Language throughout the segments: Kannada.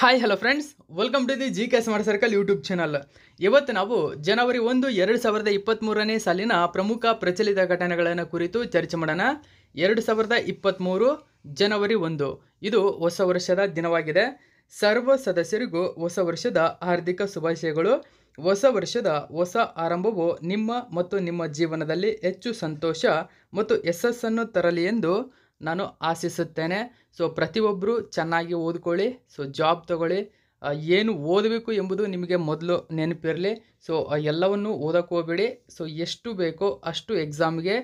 hi hello friends welcome to the G K smart circle YouTube channel ಇವತ್ತು ನಾವು ಜನವರಿ ಒಂದು ಎರಡು ಸಾವಿರದ ಇಪ್ಪತ್ತ್ಮೂರನೇ ಸಾಲಿನ ಪ್ರಮುಖ ಪ್ರಚಲಿತ ಘಟನೆಗಳನ್ನು ಕುರಿತು ಚರ್ಚೆ ಮಾಡೋಣ ಎರಡು ಸಾವಿರದ ಇಪ್ಪತ್ತ್ಮೂರು ಜನವರಿ ಒಂದು ಇದು ಹೊಸ ವರ್ಷದ ದಿನವಾಗಿದೆ ಸರ್ವ ಸದಸ್ಯರಿಗೂ ಹೊಸ ವರ್ಷದ ಹಾರ್ದಿಕ ಶುಭಾಶಯಗಳು ಹೊಸ ವರ್ಷದ ಹೊಸ ಆರಂಭವು ನಿಮ್ಮ ಮತ್ತು ನಿಮ್ಮ ಜೀವನದಲ್ಲಿ ಹೆಚ್ಚು ಸಂತೋಷ ಮತ್ತು ಯಶಸ್ಸನ್ನು ತರಲಿ ಎಂದು ನಾನು ಆಶಿಸುತ್ತೇನೆ ಸೊ ಪ್ರತಿಯೊಬ್ಬರು ಚೆನ್ನಾಗಿ ಓದ್ಕೊಳ್ಳಿ ಸೊ ಜಾಬ್ ತಗೊಳ್ಳಿ ಏನು ಓದಬೇಕು ಎಂಬುದು ನಿಮಗೆ ಮೊದಲು ನೆನಪಿರಲಿ ಸೊ ಎಲ್ಲವನ್ನು ಓದಕ್ಕೆ ಹೋಗಬೇಡಿ ಸೊ ಎಷ್ಟು ಬೇಕೋ ಅಷ್ಟು ಎಕ್ಸಾಮ್ಗೆ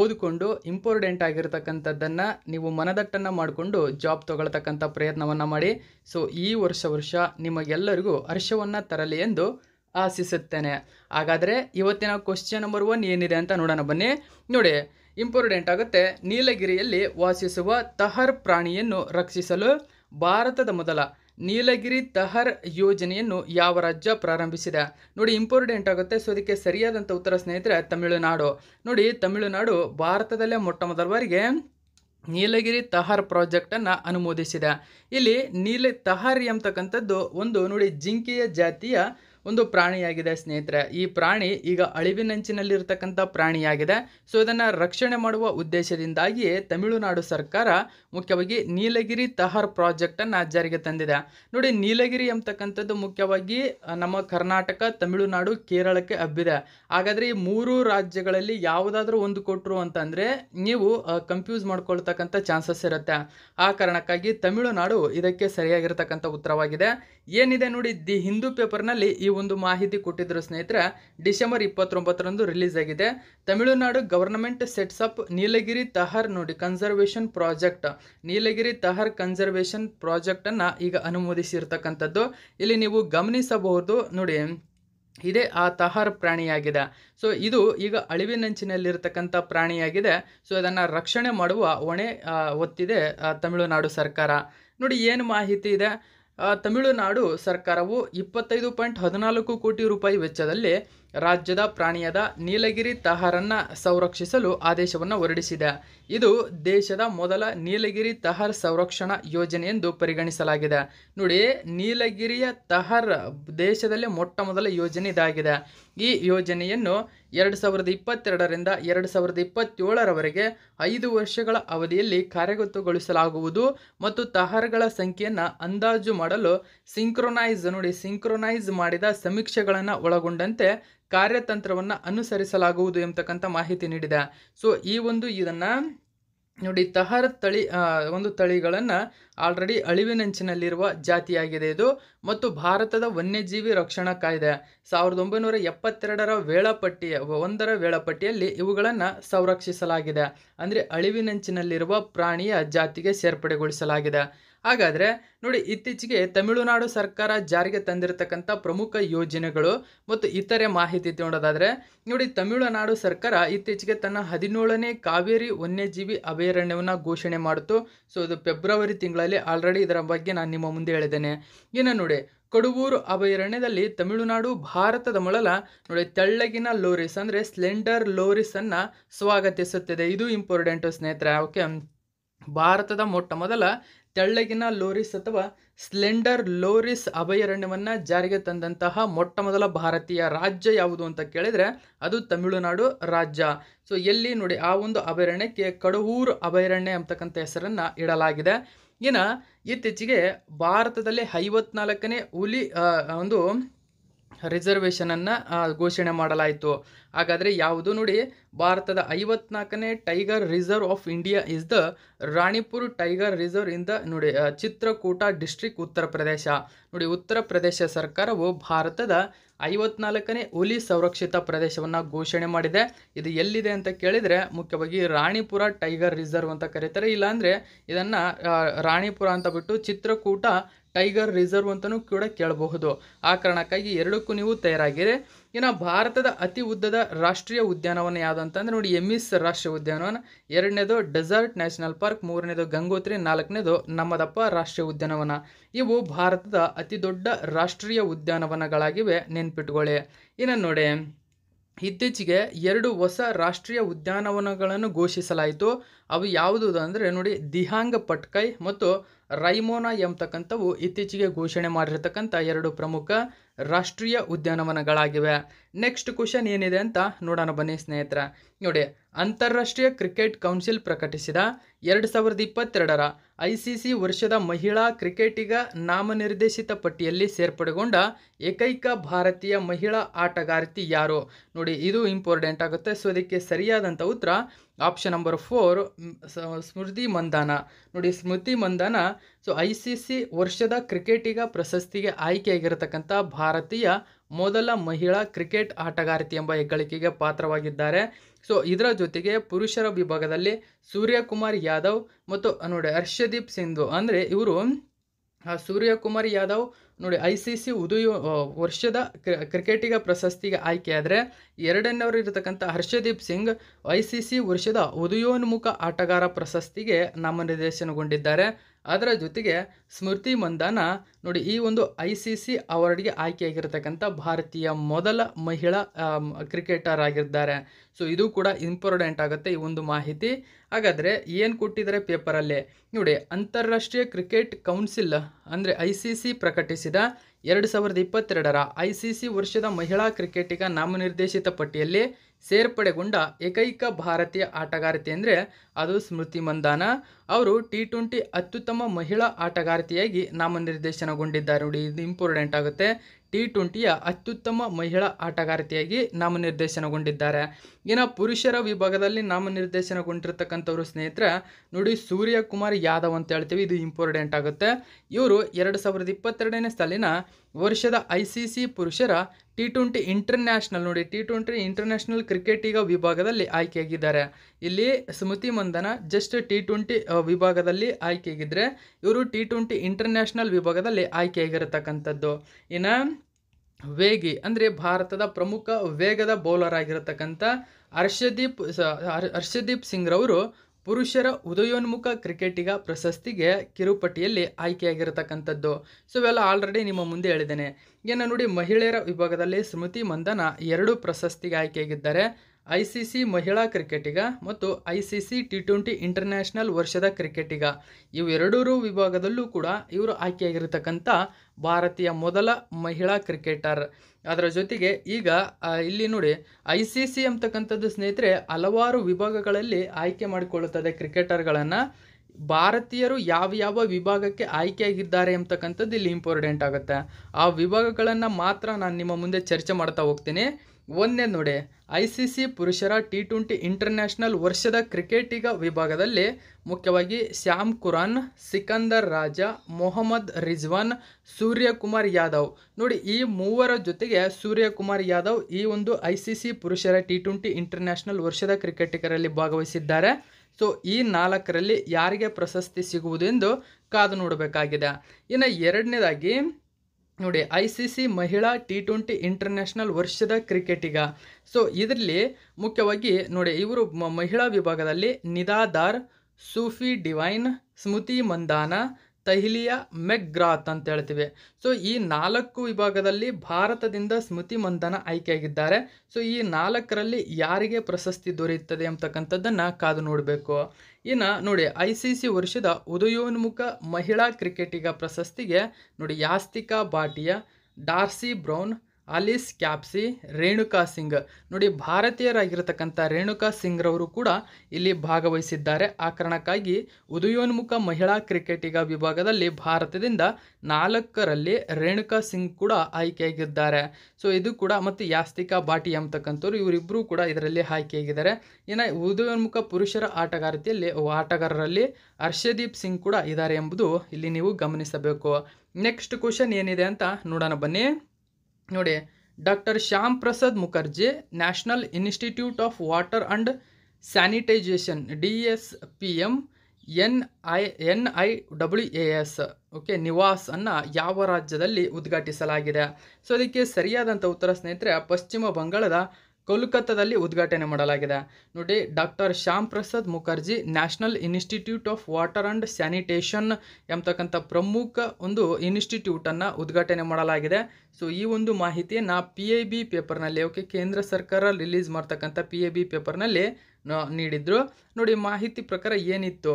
ಓದಿಕೊಂಡು ಇಂಪಾರ್ಟೆಂಟ್ ಆಗಿರತಕ್ಕಂಥದ್ದನ್ನು ನೀವು ಮನದಟ್ಟನ್ನು ಮಾಡಿಕೊಂಡು ಜಾಬ್ ತಗೊಳ್ತಕ್ಕಂಥ ಪ್ರಯತ್ನವನ್ನು ಮಾಡಿ ಸೊ ಈ ವರ್ಷ ವರ್ಷ ನಿಮಗೆಲ್ಲರಿಗೂ ಹರ್ಷವನ್ನು ತರಲಿ ಎಂದು ಆಶಿಸುತ್ತೇನೆ ಹಾಗಾದರೆ ಇವತ್ತಿನ ಕ್ವಶನ್ ನಂಬರ್ ಒನ್ ಏನಿದೆ ಅಂತ ನೋಡೋಣ ಬನ್ನಿ ನೋಡಿ ಇಂಪಾರ್ಟೆಂಟ್ ಆಗುತ್ತೆ ನೀಲಗಿರಿಯಲ್ಲಿ ವಾಸಿಸುವ ತಹರ್ ಪ್ರಾಣಿಯನ್ನು ರಕ್ಷಿಸಲು ಭಾರತದ ಮೊದಲ ನೀಲಗಿರಿ ತಹರ್ ಯೋಜನೆಯನ್ನು ಯಾವ ರಾಜ್ಯ ಪ್ರಾರಂಭಿಸಿದೆ ನೋಡಿ ಇಂಪಾರ್ಟೆಂಟ್ ಆಗುತ್ತೆ ಸೊ ಅದಕ್ಕೆ ಸರಿಯಾದಂಥ ಉತ್ತರ ಸ್ನೇಹಿತರೆ ತಮಿಳುನಾಡು ನೋಡಿ ತಮಿಳುನಾಡು ಭಾರತದಲ್ಲೇ ಮೊಟ್ಟ ಮೊದಲ ಬಾರಿಗೆ ನೀಲಗಿರಿ ತಹರ್ ಪ್ರಾಜೆಕ್ಟನ್ನು ಅನುಮೋದಿಸಿದೆ ಇಲ್ಲಿ ನೀಲ ತಹರ್ ಎಂಬತಕ್ಕಂಥದ್ದು ಒಂದು ನೋಡಿ ಜಿಂಕೆಯ ಜಾತಿಯ ಒಂದು ಪ್ರಾಣಿಯಾಗಿದೆ ಸ್ನೇಹಿತರೆ ಈ ಪ್ರಾಣಿ ಈಗ ಅಳಿವಿನಂಚಿನಲ್ಲಿರ್ತಕ್ಕಂಥ ಪ್ರಾಣಿಯಾಗಿದೆ ಸೊ ಇದನ್ನು ರಕ್ಷಣೆ ಮಾಡುವ ಉದ್ದೇಶದಿಂದಾಗಿಯೇ ತಮಿಳುನಾಡು ಸರ್ಕಾರ ಮುಖ್ಯವಾಗಿ ನೀಲಗಿರಿ ತಹರ್ ಪ್ರಾಜೆಕ್ಟನ್ನು ಜಾರಿಗೆ ತಂದಿದೆ ನೋಡಿ ನೀಲಗಿರಿ ಎಂಬತಕ್ಕಂಥದ್ದು ಮುಖ್ಯವಾಗಿ ನಮ್ಮ ಕರ್ನಾಟಕ ತಮಿಳುನಾಡು ಕೇರಳಕ್ಕೆ ಹಬ್ಬಿದೆ ಹಾಗಾದರೆ ಈ ಮೂರು ರಾಜ್ಯಗಳಲ್ಲಿ ಯಾವುದಾದ್ರೂ ಒಂದು ಕೊಟ್ಟರು ಅಂತಂದರೆ ನೀವು ಕನ್ಫ್ಯೂಸ್ ಮಾಡ್ಕೊಳ್ತಕ್ಕಂಥ ಚಾನ್ಸಸ್ ಇರುತ್ತೆ ಆ ಕಾರಣಕ್ಕಾಗಿ ತಮಿಳುನಾಡು ಇದಕ್ಕೆ ಸರಿಯಾಗಿರ್ತಕ್ಕಂಥ ಉತ್ತರವಾಗಿದೆ ಏನಿದೆ ನೋಡಿ ದಿ ಹಿಂದೂ ಪೇಪರ್ನಲ್ಲಿ ಈ ಒಂದು ಮಾಹಿತಿ ಕೊಟ್ಟಿದ್ದರು ಸ್ನೇಹಿತರೆ ಡಿಸೆಂಬರ್ ಇಪ್ಪತ್ತೊಂಬತ್ತರಂದು ರಿಲೀಸ್ ಆಗಿದೆ Tamil Nadu government sets up Nilgiri tahr ನೋಡಿ conservation project Nilgiri tahr conservation ಪ್ರಾಜೆಕ್ಟನ್ನು ಈಗ ಅನುಮೋದಿಸಿರ್ತಕ್ಕಂಥದ್ದು ಇಲ್ಲಿ ನೀವು ಗಮನಿಸಬಹುದು ನೋಡಿ ಇದೇ ಆ ತಹರ್ ಪ್ರಾಣಿಯಾಗಿದೆ ಸೊ ಇದು ಈಗ ಅಳಿವಿನಂಚಿನಲ್ಲಿರತಕ್ಕಂಥ ಪ್ರಾಣಿಯಾಗಿದೆ ಸೊ ಇದನ್ನು ರಕ್ಷಣೆ ಮಾಡುವ ಹೊಣೆ ಒತ್ತಿದೆ ತಮಿಳುನಾಡು ಸರ್ಕಾರ ನೋಡಿ ಏನು ಮಾಹಿತಿ ಇದೆ ತಮಿಳುನಾಡು ಸರ್ಕಾರವು ಇಪ್ಪತ್ತೈದು ಪಾಯಿಂಟ್ ಹದಿನಾಲ್ಕು ಕೋಟಿ ರೂಪಾಯಿ ವೆಚ್ಚದಲ್ಲಿ ರಾಜ್ಯದ ಪ್ರಾಣಿಯಾದ ನೀಲಗಿರಿ ತಹರನ್ನು ಸಂರಕ್ಷಿಸಲು ಆದೇಶವನ್ನು ಹೊರಡಿಸಿದೆ ಇದು ದೇಶದ ಮೊದಲ ನೀಲಗಿರಿ ತಹರ್ ಸಂರಕ್ಷಣಾ ಯೋಜನೆ ಎಂದು ಪರಿಗಣಿಸಲಾಗಿದೆ ನೋಡಿ ನೀಲಗಿರಿಯ ತಹರ್ ದೇಶದಲ್ಲೇ ಮೊಟ್ಟ ಮೊದಲ ಯೋಜನೆ ಇದಾಗಿದೆ ಈ ಯೋಜನೆಯನ್ನು ಎರಡು ಸಾವಿರದ ಇಪ್ಪತ್ತೆರಡರಿಂದ ಎರಡು ಸಾವಿರದ ಇಪ್ಪತ್ತೇಳರವರೆಗೆ ಐದು ವರ್ಷಗಳ ಅವಧಿಯಲ್ಲಿ ಕಾರ್ಯಗತಗೊಳಿಸಲಾಗುವುದು ಮತ್ತು ತಹರ್ಗಳ ಸಂಖ್ಯೆಯನ್ನು ಅಂದಾಜು ಮಾಡಲು ಸಿಂಕ್ರೊನೈಸ್ ನೋಡಿ ಸಿಂಕ್ರೊನೈಸ್ ಮಾಡಿದ ಸಮೀಕ್ಷೆಗಳನ್ನು ಒಳಗೊಂಡಂತೆ ಕಾರ್ಯತಂತ್ರವನ್ನು ಅನುಸರಿಸಲಾಗುವುದು ಎಂಬತಕ್ಕಂಥ ಮಾಹಿತಿ ನೀಡಿದೆ ಸೊ ಈ ಒಂದು ಇದನ್ನು ನೋಡಿ ತಹರ್ ತಳಿ ಒಂದು ತಳಿಗಳನ್ನು ಆಲ್ರೆಡಿ ಅಳಿವಿನಂಚಿನಲ್ಲಿರುವ ಜಾತಿಯಾಗಿದೆ ಇದು ಮತ್ತು ಭಾರತದ ವನ್ಯಜೀವಿ ರಕ್ಷಣಾ ಕಾಯ್ದೆ ಸಾವಿರದ ಒಂಬೈನೂರ ಎಪ್ಪತ್ತೆರಡರ ವೇಳಾಪಟ್ಟಿಯ ಒಂದರ ವೇಳಾಪಟ್ಟಿಯಲ್ಲಿ ಇವುಗಳನ್ನು ಸಂರಕ್ಷಿಸಲಾಗಿದೆ ಅಂದರೆ ಅಳಿವಿನಂಚಿನಲ್ಲಿರುವ ಪ್ರಾಣಿಯ ಜಾತಿಗೆ ಸೇರ್ಪಡೆಗೊಳಿಸಲಾಗಿದೆ ಹಾಗಾದರೆ ನೋಡಿ ಇತ್ತೀಚೆಗೆ ತಮಿಳುನಾಡು ಸರ್ಕಾರ ಜಾರಿಗೆ ತಂದಿರತಕ್ಕಂಥ ಪ್ರಮುಖ ಯೋಜನೆಗಳು ಮತ್ತು ಇತರೆ ಮಾಹಿತಿ ನೋಡೋದಾದರೆ ನೋಡಿ ತಮಿಳುನಾಡು ಸರ್ಕಾರ ಇತ್ತೀಚೆಗೆ ತನ್ನ ಹದಿನೇಳನೇ ಕಾವೇರಿ ವನ್ಯಜೀವಿ ಅಭಯಾರಣ್ಯವನ್ನು ಘೋಷಣೆ ಮಾಡಿತು ಸೊ ಇದು ಫೆಬ್ರವರಿ ತಿಂಗಳಲ್ಲಿ ಆಲ್ರೆಡಿ ಇದರ ಬಗ್ಗೆ ನಾನು ನಿಮ್ಮ ಮುಂದೆ ಹೇಳಿದ್ದೇನೆ ಇನ್ನು ನೋಡಿ ಕಡುವೂರು ಅಭಯಾರಣ್ಯದಲ್ಲಿ ತಮಿಳುನಾಡು ಭಾರತದ ಮೊಳಲ ನೋಡಿ ತೆಳ್ಳಗಿನ ಲೋರಿಸ್ ಅಂದರೆ ಸ್ಲೆಂಡರ್ ಲೋರಿಸನ್ನು ಸ್ವಾಗತಿಸುತ್ತದೆ ಇದು ಇಂಪಾರ್ಟೆಂಟು ಸ್ನೇಹಿತರೆ ಓಕೆ ಭಾರತದ ಮೊಟ್ಟ ಮೊದಲ ತೆಳ್ಳಗಿನ ಲೋರಿಸ್ ಅಥವಾ ಸ್ಲೆಂಡರ್ ಲೋರಿಸ್ ಅಭಯಾರಣ್ಯವನ್ನು ಜಾರಿಗೆ ತಂದಂತಹ ಮೊಟ್ಟ ಮೊದಲ ಭಾರತೀಯ ರಾಜ್ಯ ಯಾವುದು ಅಂತ ಕೇಳಿದರೆ ಅದು ತಮಿಳುನಾಡು ರಾಜ್ಯ ಸೊ ಎಲ್ಲಿ ನೋಡಿ ಆ ಒಂದು ಅಭಯಾರಣ್ಯಕ್ಕೆ ಕಡವೂರು ಅಭಯಾರಣ್ಯ ಅಂತಕ್ಕಂಥ ಹೆಸರನ್ನು ಇಡಲಾಗಿದೆ ಇನ್ನು ಇತ್ತೀಚೆಗೆ ಭಾರತದಲ್ಲಿ ಐವತ್ನಾಲ್ಕನೇ ಹುಲಿ ಒಂದು ರಿಸರ್ವೇಷನನ್ನು ಘೋಷಣೆ ಮಾಡಲಾಯಿತು ಹಾಗಾದರೆ ಯಾವುದು ನೋಡಿ ಭಾರತದ ಐವತ್ನಾಲ್ಕನೇ tiger reserve of India is the Ranipur tiger reserve in the ನೋಡಿ ಚಿತ್ರಕೂಟ ಡಿಸ್ಟ್ರಿಕ್ಟ್ ಉತ್ತರ ಪ್ರದೇಶ ನೋಡಿ ಉತ್ತರ ಪ್ರದೇಶ ಸರ್ಕಾರವು ಭಾರತದ ಐವತ್ನಾಲ್ಕನೇ ಹುಲಿ ಸಂರಕ್ಷಿತ ಪ್ರದೇಶವನ್ನು ಘೋಷಣೆ ಮಾಡಿದೆ ಇದು ಎಲ್ಲಿದೆ ಅಂತ ಕೇಳಿದರೆ ಮುಖ್ಯವಾಗಿ ರಾಣಿಪುರ ಟೈಗರ್ ರಿಸರ್ವ್ ಅಂತ ಕರೀತಾರೆ ಇಲ್ಲಾಂದರೆ ಇದನ್ನು ರಾಣಿಪುರ ಅಂತ ಬಿಟ್ಟು ಚಿತ್ರಕೂಟ ಟೈಗರ್ ರಿಸರ್ವ್ ಅಂತಲೂ ಕೂಡ ಕೇಳಬಹುದು ಆ ಕಾರಣಕ್ಕಾಗಿ ಎರಡಕ್ಕೂ ನೀವು ತಯಾರಾಗಿರಿ ಇನ್ನು ಭಾರತದ ಅತಿ ಉದ್ದದ ರಾಷ್ಟ್ರೀಯ ಉದ್ಯಾನವನ ಯಾವುದಂತಂದ್ರೆ ನೋಡಿ ಎಸ್ ರಾಷ್ಟ್ರೀಯ ಉದ್ಯಾನವನ ಎರಡನೇದು ಡೆಸರ್ಟ್ ನ್ಯಾಷನಲ್ ಪಾರ್ಕ್ ಮೂರನೇದು ಗಂಗೋತ್ರಿ ನಾಲ್ಕನೇದು ನಮ್ಮದಪ್ಪ ರಾಷ್ಟ್ರೀಯ ಉದ್ಯಾನವನ ಇವು ಭಾರತದ ಅತಿ ದೊಡ್ಡ ರಾಷ್ಟ್ರೀಯ ಉದ್ಯಾನವನಗಳಾಗಿವೆ ನೆನ್ಪಿಟ್ಕೊಳ್ಳಿ ಇನ್ನು ನೋಡಿ ಇತ್ತೀಚೆಗೆ ಎರಡು ಹೊಸ ರಾಷ್ಟ್ರೀಯ ಉದ್ಯಾನವನಗಳನ್ನು ಘೋಷಿಸಲಾಯಿತು ಅವು ಯಾವುದು ಅಂದರೆ ನೋಡಿ ದಿಹಾಂಗ್ ಪಟ್ಕೈ ಮತ್ತು ರೈಮೋನಾ ಎಂಬತಕ್ಕಂಥವು ಇತ್ತೀಚೆಗೆ ಘೋಷಣೆ ಮಾಡಿರತಕ್ಕಂಥ ಎರಡು ಪ್ರಮುಖ ರಾಷ್ಟ್ರೀಯ ಉದ್ಯಾನವನಗಳಾಗಿವೆ ನೆಕ್ಸ್ಟ್ ಕ್ವಶನ್ ಏನಿದೆ ಅಂತ ನೋಡೋಣ ಬನ್ನಿ ಸ್ನೇಹಿತರೆ ನೋಡಿ ಅಂತಾರಾಷ್ಟ್ರೀಯ ಕ್ರಿಕೆಟ್ ಕೌನ್ಸಿಲ್ ಪ್ರಕಟಿಸಿದ ಎರಡು ಸಾವಿರದ ಇಪ್ಪತ್ತೆರಡರ ಐ ಸಿ ಸಿ ವರ್ಷದ ಮಹಿಳಾ ಕ್ರಿಕೆಟಿಗ ನಾಮನಿರ್ದೇಶಿತ ಪಟ್ಟಿಯಲ್ಲಿ ಸೇರ್ಪಡೆಗೊಂಡ ಏಕೈಕ ಭಾರತೀಯ ಮಹಿಳಾ ಆಟಗಾರ್ತಿ ಯಾರು ನೋಡಿ ಇದು ಇಂಪಾರ್ಟೆಂಟ್ ಆಗುತ್ತೆ ಸೊ ಅದಕ್ಕೆ ಸರಿಯಾದಂಥ ಉತ್ತರ option number four Smriti Mandhana ನೋಡಿ Smriti Mandhana so I C C ವರ್ಷದ ಕ್ರಿಕೆಟಿಗ ಪ್ರಶಸ್ತಿಗೆ ಆಯ್ಕೆಯಾಗಿರತಕ್ಕಂಥ ಭಾರತೀಯ ಮೊದಲ ಮಹಿಳಾ ಕ್ರಿಕೆಟ್ ಆಟಗಾರ್ತಿ ಎಂಬ ಹೆಗ್ಗಳಿಕೆಗೆ ಪಾತ್ರವಾಗಿದ್ದಾರೆ ಸೊ ಇದರ ಜೊತೆಗೆ ಪುರುಷರ ವಿಭಾಗದಲ್ಲಿ ಸೂರ್ಯಕುಮಾರ್ ಯಾದವ್ ಮತ್ತು ನೋಡಿ ಹರ್ಷದೀಪ್ ಸಿಂಧು ಅಂದರೆ ಇವರು ಸೂರ್ಯಕುಮಾರ್ ಯಾದವ್ ನೋಡಿ ಐ ಸಿ ಸಿ ಉದಯ ವರ್ಷದ ಕ್ರಿಕೆಟಿಗ ಪ್ರಶಸ್ತಿಗೆ ಆಯ್ಕೆಯಾದರೆ ಎರಡನೇವರು ಇರತಕ್ಕಂಥ Harshdeep Singh I C C ವರ್ಷದ ಉದಯೋನ್ಮುಖ ಆಟಗಾರ ಪ್ರಶಸ್ತಿಗೆ ನಾಮನಿರ್ದೇಶನಗೊಂಡಿದ್ದಾರೆ ಅದರ ಜೊತೆಗೆ ಸ್ಮೃತಿ ಮಂದಾನ ನೋಡಿ ಈ ಒಂದು ಐ ಸಿ ಸಿ ಅವಾರ್ಡ್ಗೆ ಆಯ್ಕೆಯಾಗಿರತಕ್ಕಂಥ ಭಾರತೀಯ ಮೊದಲ ಮಹಿಳಾ ಕ್ರಿಕೆಟರ್ ಆಗಿದ್ದಾರೆ ಸೊ ಇದು ಕೂಡ ಇಂಪಾರ್ಟೆಂಟ್ ಆಗುತ್ತೆ ಈ ಒಂದು ಮಾಹಿತಿ ಹಾಗಾದರೆ ಏನು ಕೊಟ್ಟಿದ್ದಾರೆ ಪೇಪರಲ್ಲಿ ನೋಡಿ ಅಂತಾರಾಷ್ಟ್ರೀಯ ಕ್ರಿಕೆಟ್ ಕೌನ್ಸಿಲ್ ಅಂದರೆ ಐ ಸಿ ಸಿ ಪ್ರಕಟಿಸಿದ ಎರಡು ಸಾವಿರದ ಇಪ್ಪತ್ತೆರಡರ ಸಿ ವರ್ಷದ ಮಹಿಳಾ ಕ್ರಿಕೆಟಿಗ ನಾಮನಿರ್ದೇಶಿತ ಪಟ್ಟಿಯಲ್ಲಿ ಸೇರ್ಪಡೆಗೊಂಡ ಏಕೈಕ ಭಾರತೀಯ ಆಟಗಾರ್ತಿ ಅಂದರೆ ಅದು ಸ್ಮೃತಿ ಮಂದಾನ ಅವರು ಟಿ ಟ್ವೆಂಟಿ ಅತ್ಯುತ್ತಮ ಮಹಿಳಾ ಆಟಗಾರ್ತಿಯಾಗಿ ನಾಮನಿರ್ದೇಶನಗೊಂಡಿದ್ದಾರೆ ನೋಡಿ ಇದು ಇಂಪಾರ್ಟೆಂಟ್ ಆಗುತ್ತೆ ಟಿ ಟ್ವೆಂಟಿಯ ಅತ್ಯುತ್ತಮ ಮಹಿಳಾ ಆಟಗಾರ್ತಿಯಾಗಿ ನಾಮನಿರ್ದೇಶನಗೊಂಡಿದ್ದಾರೆ ಇನ್ನು ಪುರುಷರ ವಿಭಾಗದಲ್ಲಿ ನಾಮನಿರ್ದೇಶನಗೊಂಡಿರ್ತಕ್ಕಂಥವ್ರು ಸ್ನೇಹಿತರೆ ನೋಡಿ ಸೂರ್ಯಕುಮಾರ್ ಯಾದವ್ ಅಂತ ಹೇಳ್ತೀವಿ ಇದು ಇಂಪಾರ್ಟೆಂಟ್ ಆಗುತ್ತೆ ಇವರು ಎರಡು ಸಾವಿರದ ಇಪ್ಪತ್ತೆರಡನೇ ಸಾಲಿನ ವರ್ಷದ ಐ ಸಿ ಸಿ ಪುರುಷರ ಟಿ ಟ್ವೆಂಟಿ ಇಂಟರ್ನ್ಯಾಷನಲ್ ನೋಡಿ ಟಿ ಟ್ವೆಂಟಿ ಇಂಟರ್ನ್ಯಾಷನಲ್ ಕ್ರಿಕೆಟಿಗ ವಿಭಾಗದಲ್ಲಿ ಆಯ್ಕೆಯಾಗಿದ್ದಾರೆ ಇಲ್ಲಿ Smriti Mandhana just T twenty ವಿಭಾಗದಲ್ಲಿ ಆಯ್ಕೆಯಾಗಿದ್ದರೆ ಇವರು ಟಿ ಟ್ವೆಂಟಿ ಇಂಟರ್ನ್ಯಾಷನಲ್ ವಿಭಾಗದಲ್ಲಿ ಆಯ್ಕೆಯಾಗಿರತಕ್ಕಂಥದ್ದು ಇನ್ನು ವೇಗಿ ಅಂದರೆ ಭಾರತದ ಪ್ರಮುಖ ವೇಗದ ಬೌಲರ್ ಆಗಿರತಕ್ಕಂಥ ಹರ್ಷದೀಪ್ ಹರ್ಷದೀಪ್ ಸಿಂಗ್ರವರು ಪುರುಷರ ಉದಯೋನ್ಮುಖ ಕ್ರಿಕೆಟಿಗ ಪ್ರಶಸ್ತಿಗೆ ಕಿರುಪಟ್ಟಿಯಲ್ಲಿ ಆಯ್ಕೆಯಾಗಿರತಕ್ಕಂಥದ್ದು ಸೊ ಇವೆಲ್ಲ ಆಲ್ರೆಡಿ ನಿಮ್ಮ ಮುಂದೆ ಹೇಳಿದ್ದೇನೆ ಏನು ನೋಡಿ ಮಹಿಳೆಯರ ವಿಭಾಗದಲ್ಲಿ ಸ್ಮೃತಿ ಮಂದನ ಎರಡು ಪ್ರಶಸ್ತಿಗೆ ಆಯ್ಕೆಯಾಗಿದ್ದಾರೆ ಐ ಸಿ ಸಿ ಮಹಿಳಾ ಕ್ರಿಕೆಟಿಗ ಮತ್ತು I C C T twenty international ವರ್ಷದ ಕ್ರಿಕೆಟಿಗ ಇವೆರಡೂರು ವಿಭಾಗದಲ್ಲೂ ಕೂಡ ಇವರು ಆಯ್ಕೆಯಾಗಿರತಕ್ಕಂಥ ಭಾರತೀಯ ಮೊದಲ ಮಹಿಳಾ ಕ್ರಿಕೆಟರ್ ಅದರ ಜೊತೆಗೆ ಈಗ ಇಲ್ಲಿ ನೋಡಿ ಐ ಸಿ ಸಿ ಅಂತಕ್ಕಂಥದ್ದು ಸ್ನೇಹಿತರೆ ಹಲವಾರು ವಿಭಾಗಗಳಲ್ಲಿ ಆಯ್ಕೆ ಮಾಡಿಕೊಳ್ಳುತ್ತದೆ ಕ್ರಿಕೆಟರ್ಗಳನ್ನು ಭಾರತೀಯರು ಯಾವ ಯಾವ ವಿಭಾಗಕ್ಕೆ ಆಯ್ಕೆಯಾಗಿದ್ದಾರೆ ಅಂತಕ್ಕಂಥದ್ದು ಇಲ್ಲಿ ಇಂಪಾರ್ಟೆಂಟ್ ಆಗುತ್ತೆ ಆ ವಿಭಾಗಗಳನ್ನು ಮಾತ್ರ ನಾನು ನಿಮ್ಮ ಮುಂದೆ ಚರ್ಚೆ ಮಾಡ್ತಾ ಹೋಗ್ತೀನಿ ಒಂದನೇ ನೋಡಿ ಐ ಸಿ ಸಿ ಪುರುಷರ ಟಿ ಟ್ವೆಂಟಿ ಇಂಟರ್ನ್ಯಾಷನಲ್ ವರ್ಷದ ಕ್ರಿಕೆಟಿಗ ವಿಭಾಗದಲ್ಲಿ ಮುಖ್ಯವಾಗಿ ಶ್ಯಾಮ್ ಕುರಾನ್ ಸಿಕಂದರ್ ರಾಜ ಮೊಹಮ್ಮದ್ ರಿಜ್ವಾನ್ ಸೂರ್ಯಕುಮಾರ್ ಯಾದವ್ ನೋಡಿ ಈ ಮೂವರ ಜೊತೆಗೆ ಸೂರ್ಯಕುಮಾರ್ ಯಾದವ್ ಈ ಒಂದು ಐ ಸಿ ಸಿ ಪುರುಷರ ಟಿ ಟ್ವೆಂಟಿ ಇಂಟರ್ನ್ಯಾಷನಲ್ ವರ್ಷದ ಕ್ರಿಕೆಟಿಗರಲ್ಲಿ ಭಾಗವಹಿಸಿದ್ದಾರೆ ಸೊ ಈ ನಾಲ್ಕರಲ್ಲಿ ಯಾರಿಗೆ ಪ್ರಶಸ್ತಿ ಸಿಗುವುದೆಂದು ಕಾದು ನೋಡಬೇಕಾಗಿದೆ ಇನ್ನು ಎರಡನೇದಾಗಿ ನೋಡಿ ಐ ಸಿ ಸಿ ಮಹಿಳಾ ಟಿ ಟ್ವೆಂಟಿ ಇಂಟರ್ನ್ಯಾಷನಲ್ ವರ್ಷದ ಕ್ರಿಕೆಟಿಗ ಸೊ ಇದರಲ್ಲಿ ಮುಖ್ಯವಾಗಿ ನೋಡಿ ಇವರು ಮಹಿಳಾ ವಿಭಾಗದಲ್ಲಿ ನಿದಾದಾರ್ ಸೂಫಿ ಡಿವೈನ್ ಸ್ಮೃತಿ ಮಂದಾನ ತೈಲಿಯ ಮೆಗ್ರಾತ್ ಅಂತ ಹೇಳ್ತೀವಿ ಸೊ ಈ ನಾಲ್ಕು ವಿಭಾಗದಲ್ಲಿ ಭಾರತದಿಂದ ಸ್ಮೃತಿ ಮಂದನ ಆಯ್ಕೆಯಾಗಿದ್ದಾರೆ ಸೊ ಈ ನಾಲ್ಕರಲ್ಲಿ ಯಾರಿಗೆ ಪ್ರಶಸ್ತಿ ದೊರೆಯುತ್ತದೆ ಅಂತಕ್ಕಂಥದ್ದನ್ನು ಕಾದು ನೋಡಬೇಕು ಇನ್ನು ನೋಡಿ ಐ ಸಿ ಸಿ ವರ್ಷದ ಉದಯೋನ್ಮುಖ ಮಹಿಳಾ ಕ್ರಿಕೆಟಿಗ ಪ್ರಶಸ್ತಿಗೆ ನೋಡಿ Yastika Bhatia Darcie Brown Alice Capsey Renuka Singh ನೋಡಿ ಭಾರತೀಯರಾಗಿರತಕ್ಕಂಥ ರೇಣುಕಾ ಸಿಂಗ್ರವರು ಕೂಡ ಇಲ್ಲಿ ಭಾಗವಹಿಸಿದ್ದಾರೆ ಆ ಕಾರಣಕ್ಕಾಗಿ ಉದಯೋನ್ಮುಖ ಮಹಿಳಾ ಕ್ರಿಕೆಟಿಗ ವಿಭಾಗದಲ್ಲಿ ಭಾರತದಿಂದ ನಾಲ್ಕರಲ್ಲಿ ರೇಣುಕಾ ಸಿಂಗ್ ಕೂಡ ಆಯ್ಕೆಯಾಗಿದ್ದಾರೆ ಸೊ ಇದು ಕೂಡ ಮತ್ತು ಯಾಸ್ತಿಕಾ ಬಾಟಿ ಎಂಬತಕ್ಕಂಥವ್ರು ಇವರಿಬ್ಬರೂ ಕೂಡ ಇದರಲ್ಲಿ ಆಯ್ಕೆಯಾಗಿದ್ದಾರೆ ಇನ್ನು ಉದಯೋನ್ಮುಖ ಪುರುಷರ ಆಟಗಾರತಿಯಲ್ಲಿ ಆಟಗಾರರಲ್ಲಿ ಹರ್ಷದೀಪ್ ಸಿಂಗ್ ಕೂಡ ಇದ್ದಾರೆ ಎಂಬುದು ಇಲ್ಲಿ ನೀವು ಗಮನಿಸಬೇಕು ನೆಕ್ಸ್ಟ್ ಕ್ವಶನ್ ಏನಿದೆ ಅಂತ ನೋಡೋಣ ಬನ್ನಿ ನೋಡಿ doctor Shyam Prasad Mukherjee national institute of water and sanitisation D S P M N I N I W A S okay ನಿವಾಸನ್ನು ಯಾವ ರಾಜ್ಯದಲ್ಲಿ ಉದ್ಘಾಟಿಸಲಾಗಿದೆ ಸೊ ಅದಕ್ಕೆ ಸರಿಯಾದಂಥ ಉತ್ತರ ಸ್ನೇಹಿತರೆ ಪಶ್ಚಿಮ ಬಂಗಾಳದ ಕೋಲ್ಕತ್ತಾದಲ್ಲಿ ಉದ್ಘಾಟನೆ ಮಾಡಲಾಗಿದೆ ನೋಡಿ doctor Shyam Prasad Mukherjee national institute of water and sanitation ಎಂಬತಕ್ಕಂಥ ಪ್ರಮುಖ ಒಂದು ಇನ್ಸ್ಟಿಟ್ಯೂಟನ್ನು ಉದ್ಘಾಟನೆ ಮಾಡಲಾಗಿದೆ ಸೊ ಈ ಒಂದು ಮಾಹಿತಿಯನ್ನು ಪಿ ಐ ಬಿ ಪೇಪರ್ನಲ್ಲಿ ಓಕೆ ಕೇಂದ್ರ ಸರ್ಕಾರ ರಿಲೀಸ್ ಮಾಡ್ತಕ್ಕಂಥ ಪಿ ಐ ಬಿ ಪೇಪರ್ನಲ್ಲಿ ನೀಡಿದ್ರು ನೋಡಿ ಮಾಹಿತಿ ಪ್ರಕಾರ ಏನಿತ್ತು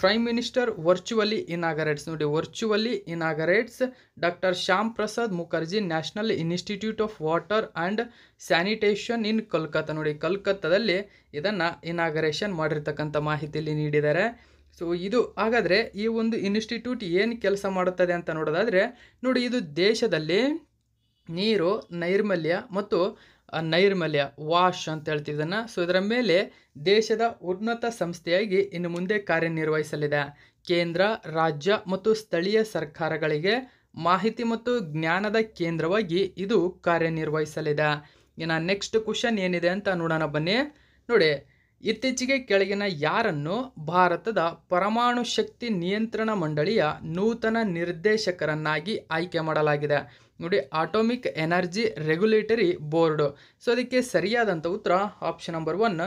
ಪ್ರೈಮ್ ಮಿನಿಸ್ಟರ್ ವರ್ಚುವಲಿ ಇನಾಗರೇಟ್ಸ್ ನೋಡಿ virtually inaugurates doctor Shyam Prasad Mukherjee national institute of water and sanitation in Calcutta ನೋಡಿ ಕಲ್ಕತ್ತಾದಲ್ಲಿ ಇದನ್ನು ಇನಾಗರೇಷನ್ ಮಾಡಿರ್ತಕ್ಕಂಥ ಮಾಹಿತಿಯಲ್ಲಿ ನೀಡಿದ್ದಾರೆ ಸೊ ಇದು ಹಾಗಾದರೆ ಈ ಒಂದು ಇನ್ಸ್ಟಿಟ್ಯೂಟ್ ಏನು ಕೆಲಸ ಮಾಡುತ್ತದೆ ಅಂತ ನೋಡೋದಾದರೆ ನೋಡಿ ಇದು ದೇಶದಲ್ಲಿ ನೀರು ನೈರ್ಮಲ್ಯ ಮತ್ತು ನೈರ್ಮಲ್ಯ ವಾಶ್ ಅಂತ ಹೇಳ್ತೀವಿ ಸೊ ಇದರ ಮೇಲೆ ದೇಶದ ಉನ್ನತ ಸಂಸ್ಥೆಯಾಗಿ ಇನ್ನು ಮುಂದೆ ಕಾರ್ಯನಿರ್ವಹಿಸಲಿದೆ ಕೇಂದ್ರ ರಾಜ್ಯ ಮತ್ತು ಸ್ಥಳೀಯ ಸರ್ಕಾರಗಳಿಗೆ ಮಾಹಿತಿ ಮತ್ತು ಜ್ಞಾನದ ಕೇಂದ್ರವಾಗಿ ಇದು ಕಾರ್ಯನಿರ್ವಹಿಸಲಿದೆ ಇನ್ನು ನೆಕ್ಸ್ಟ್ ಕ್ವಶನ್ ಏನಿದೆ ಅಂತ ನೋಡೋಣ ಬನ್ನಿ ನೋಡಿ ಇತ್ತೀಚೆಗೆ ಕೆಳಗಿನ ಯಾರನ್ನು ಭಾರತದ ಪರಮಾಣು ಶಕ್ತಿ ನಿಯಂತ್ರಣ ಮಂಡಳಿಯ ನೂತನ ನಿರ್ದೇಶಕರನ್ನಾಗಿ ಆಯ್ಕೆ ಮಾಡಲಾಗಿದೆ ನೋಡಿ atomic energy regulatory board so ಅದಕ್ಕೆ ಸರಿಯಾದಂಥ ಉತ್ತರ option number one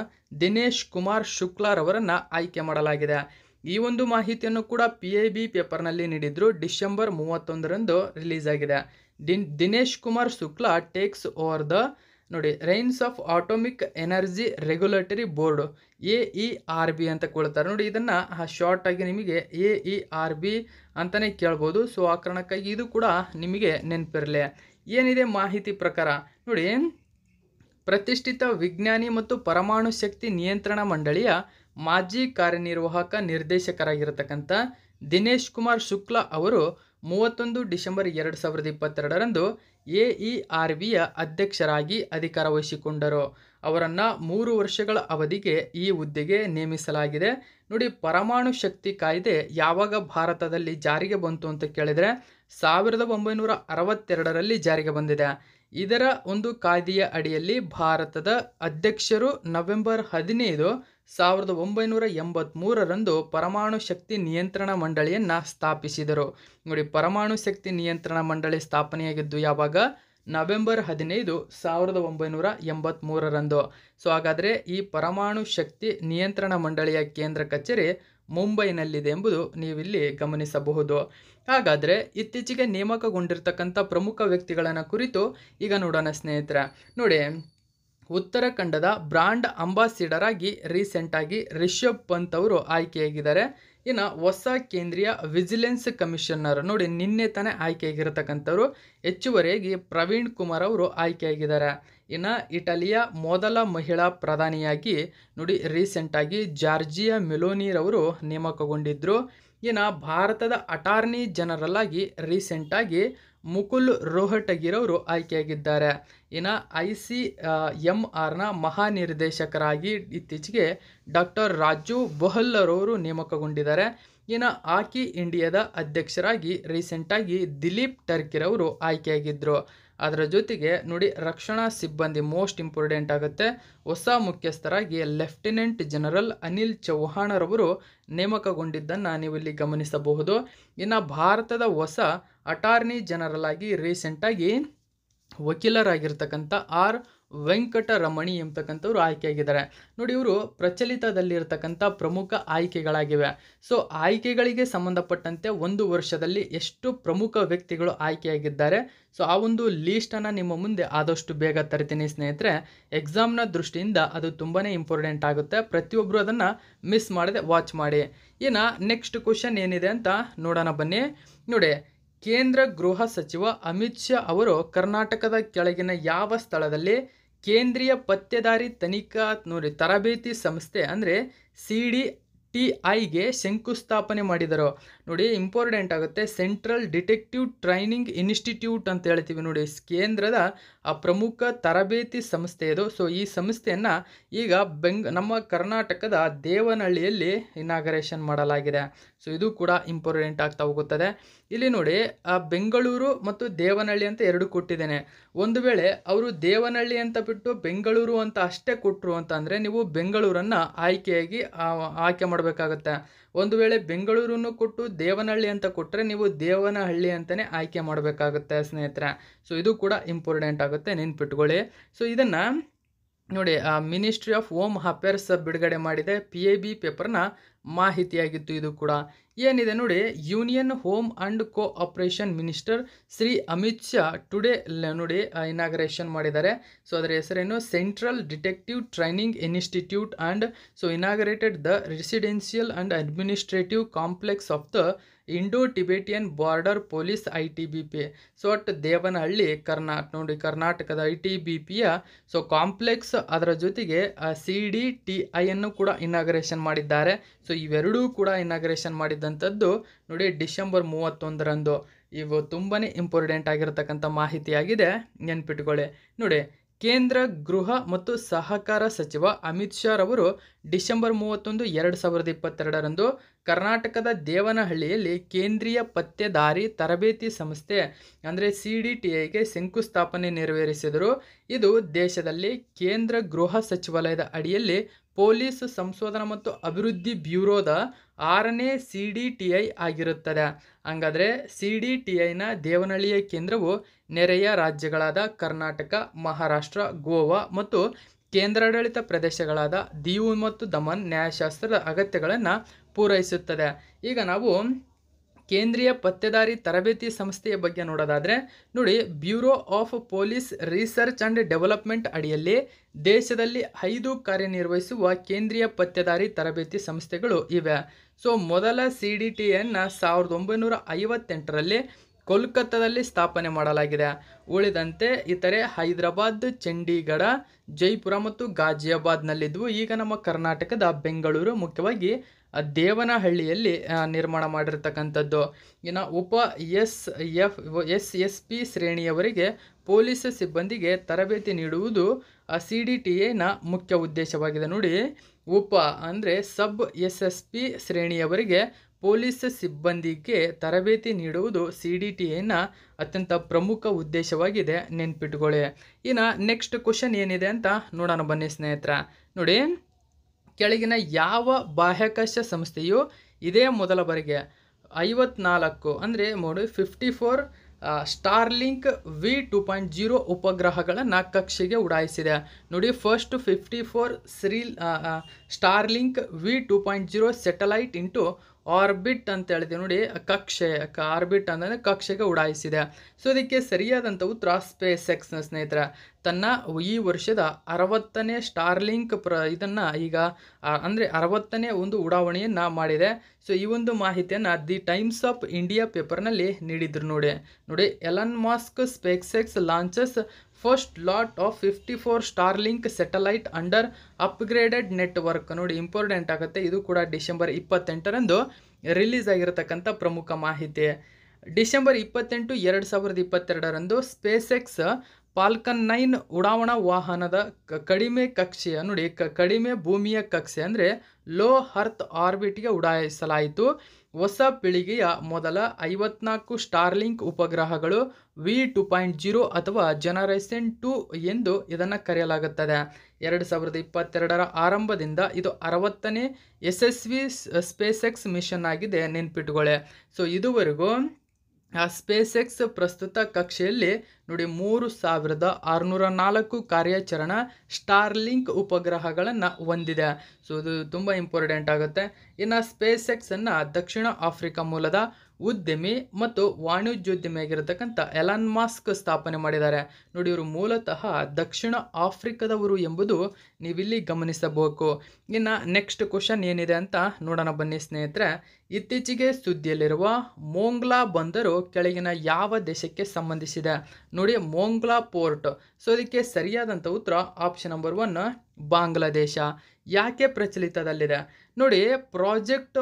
Dinesh Kumar ಶುಕ್ಲಾರವರನ್ನು ಆಯ್ಕೆ ಮಾಡಲಾಗಿದೆ ಈ ಒಂದು ಮಾಹಿತಿಯನ್ನು ಕೂಡ ಪಿ ಐ ಬಿ ಪೇಪರ್ನಲ್ಲಿ ನೀಡಿದ್ರು ಡಿಸೆಂಬರ್ ಮೂವತ್ತೊಂದರಂದು ರಿಲೀಸ್ ಆಗಿದೆ Dinesh Kumar Shukla takes over the ನೋಡಿ reins of atomic energy regulatory board A E R B ಅಂತ ಕೊಡ್ತಾರೆ ನೋಡಿ ಇದನ್ನು ಶಾರ್ಟ್ ಆಗಿ ನಿಮಗೆ ಎ ಇ ಆರ್ ಬಿ ಅಂತಲೇ ಕೇಳ್ಬೋದು ಸೊ ಆ ಕಾರಣಕ್ಕಾಗಿ ಇದು ಕೂಡ ನಿಮಗೆ ನೆನಪಿರಲಿ ಏನಿದೆ ಮಾಹಿತಿ ಪ್ರಕಾರ ನೋಡಿ ಪ್ರತಿಷ್ಠಿತ ವಿಜ್ಞಾನಿ ಮತ್ತು ಪರಮಾಣು ಶಕ್ತಿ ನಿಯಂತ್ರಣ ಮಂಡಳಿಯ ಮಾಜಿ ಕಾರ್ಯನಿರ್ವಾಹಕ ನಿರ್ದೇಶಕರಾಗಿರತಕ್ಕಂಥ ದಿನೇಶ್ ಕುಮಾರ್ ಶುಕ್ಲಾ ಅವರು ಮೂವತ್ತೊಂದು ಡಿಸೆಂಬರ್ ಎರಡು ಸಾವಿರದ ಇಪ್ಪತ್ತೆರಡರಂದು ಎ ಇ ಆರ್ ವಿಯ ಅಧ್ಯಕ್ಷರಾಗಿ ಅಧಿಕಾರ ವಹಿಸಿಕೊಂಡರು ಅವರನ್ನು ಮೂರು ವರ್ಷಗಳ ಅವಧಿಗೆ ಈ ಹುದ್ದೆಗೆ ನೇಮಿಸಲಾಗಿದೆ ನೋಡಿ ಪರಮಾಣು ಶಕ್ತಿ ಕಾಯ್ದೆ ಯಾವಾಗ ಭಾರತದಲ್ಲಿ ಜಾರಿಗೆ ಬಂತು ಅಂತ ಕೇಳಿದರೆ ಸಾವಿರದ ಒಂಬೈನೂರ ಅರವತ್ತೆರಡರಲ್ಲಿ ಜಾರಿಗೆ ಬಂದಿದೆ ಇದರ ಒಂದು ಕಾಯ್ದೆಯ ಅಡಿಯಲ್ಲಿ ಭಾರತದ ಅಧ್ಯಕ್ಷರು ನವೆಂಬರ್ ಹದಿನೈದು ಸಾವಿರದ ಒಂಬೈನೂರ ಎಂಬತ್ತ್ಮೂರರಂದು ಪರಮಾಣು ಶಕ್ತಿ ನಿಯಂತ್ರಣ ಮಂಡಳಿಯನ್ನು ಸ್ಥಾಪಿಸಿದರು ನೋಡಿ ಪರಮಾಣು ಶಕ್ತಿ ನಿಯಂತ್ರಣ ಮಂಡಳಿ ಸ್ಥಾಪನೆಯಾಗಿದ್ದು ಯಾವಾಗ ನವೆಂಬರ್ ಹದಿನೈದು ಸಾವಿರದ ಒಂಬೈನೂರ ಎಂಬತ್ಮೂರರಂದು ಸೊ ಹಾಗಾದರೆ ಈ ಪರಮಾಣು ಶಕ್ತಿ ನಿಯಂತ್ರಣ ಮಂಡಳಿಯ ಕೇಂದ್ರ ಕಚೇರಿ ಮುಂಬೈನಲ್ಲಿದೆ ಎಂಬುದು ನೀವಿಲ್ಲಿ ಗಮನಿಸಬಹುದು ಹಾಗಾದರೆ ಇತ್ತೀಚೆಗೆ ನೇಮಕಗೊಂಡಿರ್ತಕ್ಕಂಥ ಪ್ರಮುಖ ವ್ಯಕ್ತಿಗಳನ್ನು ಕುರಿತು ಈಗ ನೋಡೋಣ ಸ್ನೇಹಿತರೆ ನೋಡಿ ಉತ್ತರಾಖಂಡದ ಬ್ರಾಂಡ್ ಅಂಬಾಸಿಡರ್ ಆಗಿ ರೀಸೆಂಟ್ ಆಗಿ ರಿಷಬ್ ಪಂತ್ ಅವರು ಆಯ್ಕೆಯಾಗಿದ್ದಾರೆ ಇನ್ನು ಹೊಸ ಕೇಂದ್ರೀಯ ವಿಜಿಲೆನ್ಸ್ ಕಮಿಷನರ್ ನೋಡಿ ನಿನ್ನೆ ತಾನೇ ಆಯ್ಕೆಯಾಗಿರತಕ್ಕಂಥವ್ರು ಹೆಚ್ಚುವರಿಯಾಗಿ ಪ್ರವೀಣ್ ಕುಮಾರ್ ಅವರು ಆಯ್ಕೆಯಾಗಿದ್ದಾರೆ ಇನ್ನು ಇಟಲಿಯ ಮೊದಲ ಮಹಿಳಾ ಪ್ರಧಾನಿಯಾಗಿ ನೋಡಿ ರೀಸೆಂಟಾಗಿ ಜಾರ್ಜಿಯಾ ಅವರು ನೇಮಕಗೊಂಡಿದ್ದರು ಇನ್ನು ಭಾರತದ ಅಟಾರ್ನಿ ಜನರಲ್ ಆಗಿ ರೀಸೆಂಟಾಗಿ ಮುಕುಲ್ ರೋಹಟಗಿರವರು ಆಯ್ಕೆಯಾಗಿದ್ದಾರೆ ಇನ್ನು ಐ ಸಿ ಎಂ ಆರ್ನ ಮಹಾನಿರ್ದೇಶಕರಾಗಿ ಇತ್ತೀಚೆಗೆ ಡಾಕ್ಟರ್ ರಾಜು ಬೊಹಲ್ಲರವರು ನೇಮಕಗೊಂಡಿದ್ದಾರೆ ಇನ್ನು ಆಕಿ ಇಂಡಿಯಾದ ಅಧ್ಯಕ್ಷರಾಗಿ ರೀಸೆಂಟಾಗಿ ದಿಲೀಪ್ ಟರ್ಕಿರವರು ಆಯ್ಕೆಯಾಗಿದ್ದರು ಅದರ ಜೊತೆಗೆ ನೋಡಿ ರಕ್ಷಣಾ ಸಿಬ್ಬಂದಿ ಮೋಸ್ಟ್ ಇಂಪಾರ್ಟೆಂಟ್ ಆಗುತ್ತೆ ಹೊಸ ಮುಖ್ಯಸ್ಥರಾಗಿ ಲೆಫ್ಟಿನೆಂಟ್ ಜನರಲ್ ಅನಿಲ್ ಚೌಹಾಣರವರು ನೇಮಕಗೊಂಡಿದ್ದನ್ನು ನೀವು ಇಲ್ಲಿ ಗಮನಿಸಬಹುದು ಇನ್ನು ಭಾರತದ ಹೊಸ ಅಟಾರ್ನಿ ಜನರಲ್ ಆಗಿ ರೀಸೆಂಟಾಗಿ ವಕೀಲರಾಗಿರ್ತಕ್ಕಂಥ ಆರ್ ವೆಂಕಟರಮಣಿ ಎಂಬತಕ್ಕಂಥವ್ರು ಆಯ್ಕೆಯಾಗಿದ್ದಾರೆ ನೋಡಿ ಇವರು ಪ್ರಚಲಿತದಲ್ಲಿರ್ತಕ್ಕಂಥ ಪ್ರಮುಖ ಆಯ್ಕೆಗಳಾಗಿವೆ ಸೊ ಆಯ್ಕೆಗಳಿಗೆ ಸಂಬಂಧಪಟ್ಟಂತೆ ಒಂದು ವರ್ಷದಲ್ಲಿ ಎಷ್ಟು ಪ್ರಮುಖ ವ್ಯಕ್ತಿಗಳು ಆಯ್ಕೆಯಾಗಿದ್ದಾರೆ ಸೊ ಆ ಒಂದು ಲೀಸ್ಟನ್ನು ನಿಮ್ಮ ಮುಂದೆ ಆದಷ್ಟು ಬೇಗ ತರ್ತೀನಿ ಸ್ನೇಹಿತರೆ ಎಕ್ಸಾಮ್ನ ದೃಷ್ಟಿಯಿಂದ ಅದು ತುಂಬಾ ಇಂಪಾರ್ಟೆಂಟ್ ಆಗುತ್ತೆ ಪ್ರತಿಯೊಬ್ಬರು ಅದನ್ನು ಮಿಸ್ ಮಾಡದೆ ವಾಚ್ ಮಾಡಿ ಇನ್ನು ನೆಕ್ಸ್ಟ್ ಕ್ವಶನ್ ಏನಿದೆ ಅಂತ ನೋಡೋಣ ಬನ್ನಿ ನೋಡಿ ಕೇಂದ್ರ ಗೃಹ ಸಚಿವ ಅಮಿತ್ ಶಾ ಅವರು ಕರ್ನಾಟಕದ ಕೆಳಗಿನ ಯಾವ ಸ್ಥಳದಲ್ಲಿ ಕೇಂದ್ರೀಯ ಪತ್ತೆದಾರಿ ತನಿಖಾ ನೋಡಿ ತರಬೇತಿ ಸಂಸ್ಥೆ ಅಂದರೆ ಸಿ ಡಿ ಟಿ ಐಗೆ ಶಂಕುಸ್ಥಾಪನೆ ಮಾಡಿದರು ನೋಡಿ ಇಂಪಾರ್ಟೆಂಟ್ ಆಗುತ್ತೆ ಸೆಂಟ್ರಲ್ ಡಿಟೆಕ್ಟಿವ್ ಟ್ರೈನಿಂಗ್ ಇನ್ಸ್ಟಿಟ್ಯೂಟ್ ಅಂತ ಹೇಳ್ತೀವಿ ನೋಡಿ ಕೇಂದ್ರದ ಆ ಪ್ರಮುಖ ತರಬೇತಿ ಸಂಸ್ಥೆ ಅದು ಸೊ ಈ ಸಂಸ್ಥೆಯನ್ನು ಈಗ ಬೆಂಗ್ ನಮ್ಮ ಕರ್ನಾಟಕದ ದೇವನಹಳ್ಳಿಯಲ್ಲಿ ಇನಾಗರೇಷನ್ ಮಾಡಲಾಗಿದೆ ಸೊ ಇದು ಕೂಡ ಇಂಪಾರ್ಟೆಂಟ್ ಆಗ್ತಾ ಹೋಗುತ್ತದೆ ಇಲ್ಲಿ ನೋಡಿ ಆ ಬೆಂಗಳೂರು ಮತ್ತು ದೇವನಹಳ್ಳಿ ಅಂತ ಎರಡು ಕೊಟ್ಟಿದ್ದೇನೆ ಒಂದು ವೇಳೆ ಅವರು ದೇವನಹಳ್ಳಿ ಅಂತ ಬಿಟ್ಟು ಬೆಂಗಳೂರು ಅಂತ ಅಷ್ಟೇ ಕೊಟ್ಟರು ಅಂತ ನೀವು ಬೆಂಗಳೂರನ್ನು ಆಯ್ಕೆಯಾಗಿ ಆಯ್ಕೆ ಮಾಡಬೇಕಾಗತ್ತೆ ಒಂದು ವೇಳೆ ಬೆಂಗಳೂರನ್ನು ಕೊಟ್ಟು ದೇವನಹಳ್ಳಿ ಅಂತ ಕೊಟ್ಟರೆ ನೀವು ದೇವನಹಳ್ಳಿ ಅಂತಲೇ ಆಯ್ಕೆ ಮಾಡಬೇಕಾಗುತ್ತೆ ಸ್ನೇಹಿತರೆ ಸೊ ಇದು ಕೂಡ ಇಂಪಾರ್ಟೆಂಟ್ ಆಗುತ್ತೆ ನೆನ್ಪಿಟ್ಕೊಳ್ಳಿ ಸೊ ಇದನ್ನು ನೋಡಿ ಮಿನಿಸ್ಟ್ರಿ ಆಫ್ ಹೋಮ್ ಅಫೇರ್ಸ್ ಬಿಡುಗಡೆ ಮಾಡಿದೆ ಪಿ ಎ ಬಿ ಪೇಪರ್ನ ಮಾಹಿತಿಯಾಗಿತ್ತು ಇದು ಕೂಡ ಏನಿದೆ ನೋಡಿ union home and cooperation minister Shri Amit Shah today ನೋಡಿ ಇನಾಗ್ರೇಷನ್ ಮಾಡಿದ್ದಾರೆ ಸೊ ಅದರ ಹೆಸರೇನು central detective training institute and so inaugurated the residential and administrative complex of the Indo Tibetan border police I T B P so ಒಟ್ಟು ದೇವನಹಳ್ಳಿ ಕರ್ನಾಟಕ ನೋಡಿ ಕರ್ನಾಟಕದ ಐ ಟಿ ಬಿ ಪಿಯ ಸೊ ಕಾಂಪ್ಲೆಕ್ಸ್ ಅದರ ಜೊತೆಗೆ ಸಿ ಡಿ ಟಿ ಐ ಅನ್ನು ಕೂಡ ಇನಾಗ್ರೇಷನ್ ಮಾಡಿದ್ದಾರೆ ಸೊ ಇವೆರಡೂ ಕೂಡ ಇನಾಗ್ರೇಷನ್ ಮಾಡಿದಂಥದ್ದು ನೋಡಿ ಡಿಸೆಂಬರ್ ಮೂವತ್ತೊಂದರಂದು ಇವು ತುಂಬನೇ ಇಂಪಾರ್ಟೆಂಟ್ ಆಗಿರತಕ್ಕಂಥ ಮಾಹಿತಿಯಾಗಿದೆ ನೆನ್ಪಿಟ್ಕೊಳ್ಳಿ ನೋಡಿ ಕೇಂದ್ರ ಗೃಹ ಮತ್ತು ಸಹಕಾರ ಸಚಿವ ಅಮಿತ್ ಶಾ ರವರು ಡಿಸೆಂಬರ್ ಮೂವತ್ತೊಂದು ಎರಡು ಸಾವಿರದ ಇಪ್ಪತ್ತೆರಡರಂದು ಕರ್ನಾಟಕದ ದೇವನಹಳ್ಳಿಯಲ್ಲಿ ಕೇಂದ್ರೀಯ ಪತ್ತೆದಾರಿ ತರಬೇತಿ ಸಂಸ್ಥೆ ಅಂದರೆ ಸಿ ಡಿ ಟಿ ಐಗೆ ಶಂಕುಸ್ಥಾಪನೆ ನೆರವೇರಿಸಿದರು ಇದು ದೇಶದಲ್ಲಿ ಕೇಂದ್ರ ಗೃಹ ಸಚಿವಾಲಯದ ಅಡಿಯಲ್ಲಿ ಪೊಲೀಸ್ ಸಂಶೋಧನಾ ಮತ್ತು ಅಭಿವೃದ್ಧಿ ಬ್ಯೂರೋದ ಆರನೇ ಸಿ ಡಿ ಟಿ ಐ ಆಗಿರುತ್ತದೆ ಹಂಗಾದರೆ ಸಿ ಡಿ ಟಿ ಐನ ದೇವನಹಳ್ಳಿಯ ಕೇಂದ್ರವು ನೆರೆಯ ರಾಜ್ಯಗಳಾದ ಕರ್ನಾಟಕ ಮಹಾರಾಷ್ಟ್ರ ಗೋವಾ ಮತ್ತು ಕೇಂದ್ರಾಡಳಿತ ಪ್ರದೇಶಗಳಾದ ದಿಯು ಮತ್ತು ದಮನ್ ನ್ಯಾಯಶಾಸ್ತ್ರದ ಅಗತ್ಯಗಳನ್ನು ಪೂರೈಸುತ್ತದೆ ಈಗ ನಾವು ಕೇಂದ್ರೀಯ ಪತ್ತೆದಾರಿ ತರಬೇತಿ ಸಂಸ್ಥೆಯ ಬಗ್ಗೆ ನೋಡೋದಾದರೆ ನೋಡಿ bureau of police research and development ಅಡಿಯಲ್ಲಿ ದೇಶದಲ್ಲಿ ಐದು ಕಾರ್ಯನಿರ್ವಹಿಸುವ ಕೇಂದ್ರೀಯ ಪತ್ತೆದಾರಿ ತರಬೇತಿ ಸಂಸ್ಥೆಗಳು ಇವೆ ಸೊ ಮೊದಲ ಸಿ ಡಿ ಟಿಯನ್ನು ಸಾವಿರದ ಒಂಬೈನೂರ ಐವತ್ತೆಂಟರಲ್ಲಿ ಕೋಲ್ಕತ್ತಾದಲ್ಲಿ ಸ್ಥಾಪನೆ ಮಾಡಲಾಗಿದೆ ಉಳಿದಂತೆ ಇತರೆ ಹೈದರಾಬಾದ್ ಚಂಡೀಗಢ ಜೈಪುರ ಮತ್ತು ಗಾಜಿಯಾಬಾದ್ನಲ್ಲಿದ್ದವು ಈಗ ನಮ್ಮ ಕರ್ನಾಟಕದ ಬೆಂಗಳೂರು ಮುಖ್ಯವಾಗಿ ದೇವನಹಳ್ಳಿಯಲ್ಲಿ ನಿರ್ಮಾಣ ಮಾಡಿರ್ತಕ್ಕಂಥದ್ದು ಇನ್ನು ಉಪ S F S S P ಶ್ರೇಣಿಯವರಿಗೆ ಪೊಲೀಸ್ ಸಿಬ್ಬಂದಿಗೆ ತರಬೇತಿ ನೀಡುವುದು ಸಿ ಡಿ ಟಿ ಎನ ಮುಖ್ಯ ಉದ್ದೇಶವಾಗಿದೆ ನೋಡಿ ಉಪ ಅಂದರೆ ಸಬ್ ಎಸ್ ಎಸ್ ಪಿ ಶ್ರೇಣಿಯವರಿಗೆ ಪೊಲೀಸ್ ಸಿಬ್ಬಂದಿಗೆ ತರಬೇತಿ ನೀಡುವುದು ಸಿ ಡಿ ಟಿ ಎನ ಅತ್ಯಂತ ಪ್ರಮುಖ ಉದ್ದೇಶವಾಗಿದೆ ನೆನ್ಪಿಟ್ಕೊಳ್ಳಿ ಇನ್ನು ನೆಕ್ಸ್ಟ್ ಕ್ವಶನ್ ಏನಿದೆ ಅಂತ ನೋಡೋಣ ಬನ್ನಿ ಸ್ನೇಹಿತರ ನೋಡಿ ಕೆಳಗಿನ ಯಾವ ಬಾಹ್ಯಾಕಾಶ ಸಂಸ್ಥೆಯು ಇದೇ ಮೊದಲ ಬಾರಿಗೆ ಐವತ್ನಾಲ್ಕು ಅಂದರೆ ನೋಡಿ fifty four Starlink V two point zero ಉಪಗ್ರಹಗಳನ್ನು ಕಕ್ಷೆಗೆ ಉಡಾಯಿಸಿದೆ ನೋಡಿ ಫಸ್ಟ್ ಫಿಫ್ಟಿ ಫೋರ್ ಸ್ರೀ Starlink V two point zero satellite into orbit ಅಂತ ಹೇಳಿದೆ ನೋಡಿ ಕಕ್ಷೆ ಆರ್ಬಿಟ್ ಅಂದರೆ ಕಕ್ಷೆಗೆ ಉಡಾಯಿಸಿದೆ ಸೊ ಇದಕ್ಕೆ ಸರಿಯಾದಂಥ ಉತ್ತರ ಸ್ಪೇಸ್ ಎಕ್ಸ್ನ ಸ್ನೇಹಿತರೆ ತನ್ನ ಈ ವರ್ಷದ ಅರವತ್ತನೇ ಸ್ಟಾರ್ಲಿಂಕ್ ಪ್ರ ಇದನ್ನು ಈಗ ಅಂದರೆ ಅರವತ್ತನೇ ಒಂದು ಉಡಾವಣೆಯನ್ನು ಮಾಡಿದೆ ಸೊ ಈ ಒಂದು ಮಾಹಿತಿಯನ್ನು ದಿ ಟೈಮ್ಸ್ ಆಫ್ ಇಂಡಿಯಾ ಪೇಪರ್ನಲ್ಲಿ ನೀಡಿದ್ರು ನೋಡಿ ನೋಡಿ Elon Musk SpaceX launches first lot of fifty four Starlink satellite under upgraded network ನೋಡಿ ಇಂಪಾರ್ಟೆಂಟ್ ಆಗುತ್ತೆ ಇದು ಕೂಡ ಡಿಸೆಂಬರ್ ಇಪ್ಪತ್ತೆಂಟರಂದು ರಿಲೀಸ್ ಆಗಿರತಕ್ಕಂಥ ಪ್ರಮುಖ ಮಾಹಿತಿ ಡಿಸೆಂಬರ್ ಇಪ್ಪತ್ತೆಂಟು ಎರಡು ಸಾವಿರದ ಇಪ್ಪತ್ತೆರಡರಂದು ಸ್ಪೇಸೆಕ್ಸ್ ಪಾಲ್ಕನ್ ನೈನ್ ಉಡಾವಣಾ ವಾಹನದ ಕಡಿಮೆ ಕಕ್ಷೆಯ ನೋಡಿ ಕಡಿಮೆ ಭೂಮಿಯ ಕಕ್ಷೆ ಅಂದರೆ ಲೋ ಹರ್ತ್ ಆರ್ಬಿಟ್ಗೆ ಉಡಾಯಿಸಲಾಯಿತು ಹೊಸ ಪೀಳಿಗೆಯ ಮೊದಲ ಐವತ್ನಾಲ್ಕು ಸ್ಟಾರ್ಲಿಂಕ್ ಉಪಗ್ರಹಗಳು ವಿ ಟು ಪಾಯಿಂಟ್ ಜೀರೋ ಅಥವಾ ಜನರೇಷನ್ ಟು ಎಂದು ಇದನ್ನು ಕರೆಯಲಾಗುತ್ತದೆ ಎರಡು ಸಾವಿರದ ಇಪ್ಪತ್ತೆರಡರ ಆರಂಭದಿಂದ ಇದು ಅರವತ್ತನೇ ಯಶಸ್ವಿ ಸ್ಪೇಸೆಕ್ಸ್ ಮಿಷನ್ ಆಗಿದೆ ನೆನ್ಪಿಟ್ಕೊಳ್ಳೆ ಸೊ ಇದುವರೆಗೂ ಆ ಸ್ಪೇಸ್ ಎಕ್ಸ್ ಪ್ರಸ್ತುತ ಕಕ್ಷೆಯಲ್ಲಿ ನೋಡಿ ಮೂರು ಸಾವಿರದ ಆರುನೂರ ನಾಲ್ಕು ಕಾರ್ಯಾಚರಣಾ ಸ್ಟಾರ್ಲಿಂಕ್ ಉಪಗ್ರಹಗಳನ್ನು ಹೊಂದಿದೆ ಸೊ ಇದು ತುಂಬ ಇಂಪಾರ್ಟೆಂಟ್ ಆಗುತ್ತೆ ಇನ್ನು ಸ್ಪೇಸ್ ಎಕ್ಸನ್ನು ದಕ್ಷಿಣ ಆಫ್ರಿಕಾ ಮೂಲದ ಉದ್ಯಮಿ ಮತ್ತು ವಾಣಿಜ್ಯೋದ್ಯಮಿಯಾಗಿರತಕ್ಕಂಥ ಎಲಾನ್ ಮಾಸ್ಕ್ ಸ್ಥಾಪನೆ ಮಾಡಿದ್ದಾರೆ ನೋಡಿ ಇವರು ಮೂಲತಃ ದಕ್ಷಿಣ ಆಫ್ರಿಕಾದವರು ಎಂಬುದು ನೀವಿಲ್ಲಿ ಗಮನಿಸಬೇಕು ಇನ್ನು ನೆಕ್ಸ್ಟ್ ಕ್ವಶನ್ ಏನಿದೆ ಅಂತ ನೋಡೋಣ ಬನ್ನಿ ಸ್ನೇಹಿತರೆ ಇತ್ತೀಚೆಗೆ ಸುದ್ದಿಯಲ್ಲಿರುವ ಮೋಂಗ್ಲಾ ಬಂದರು ಕೆಳಗಿನ ಯಾವ ದೇಶಕ್ಕೆ ಸಂಬಂಧಿಸಿದೆ ನೋಡಿ ಮೋಂಗ್ಲಾ ಪೋರ್ಟ್ ಸೊ ಇದಕ್ಕೆ ಸರಿಯಾದಂಥ ಉತ್ತರ ಆಪ್ಷನ್ ನಂಬರ್ ಒನ್ ಬಾಂಗ್ಲಾದೇಶ ಯಾಕೆ ಪ್ರಚಲಿತದಲ್ಲಿದೆ ನೋಡಿ ಪ್ರಾಜೆಕ್ಟ್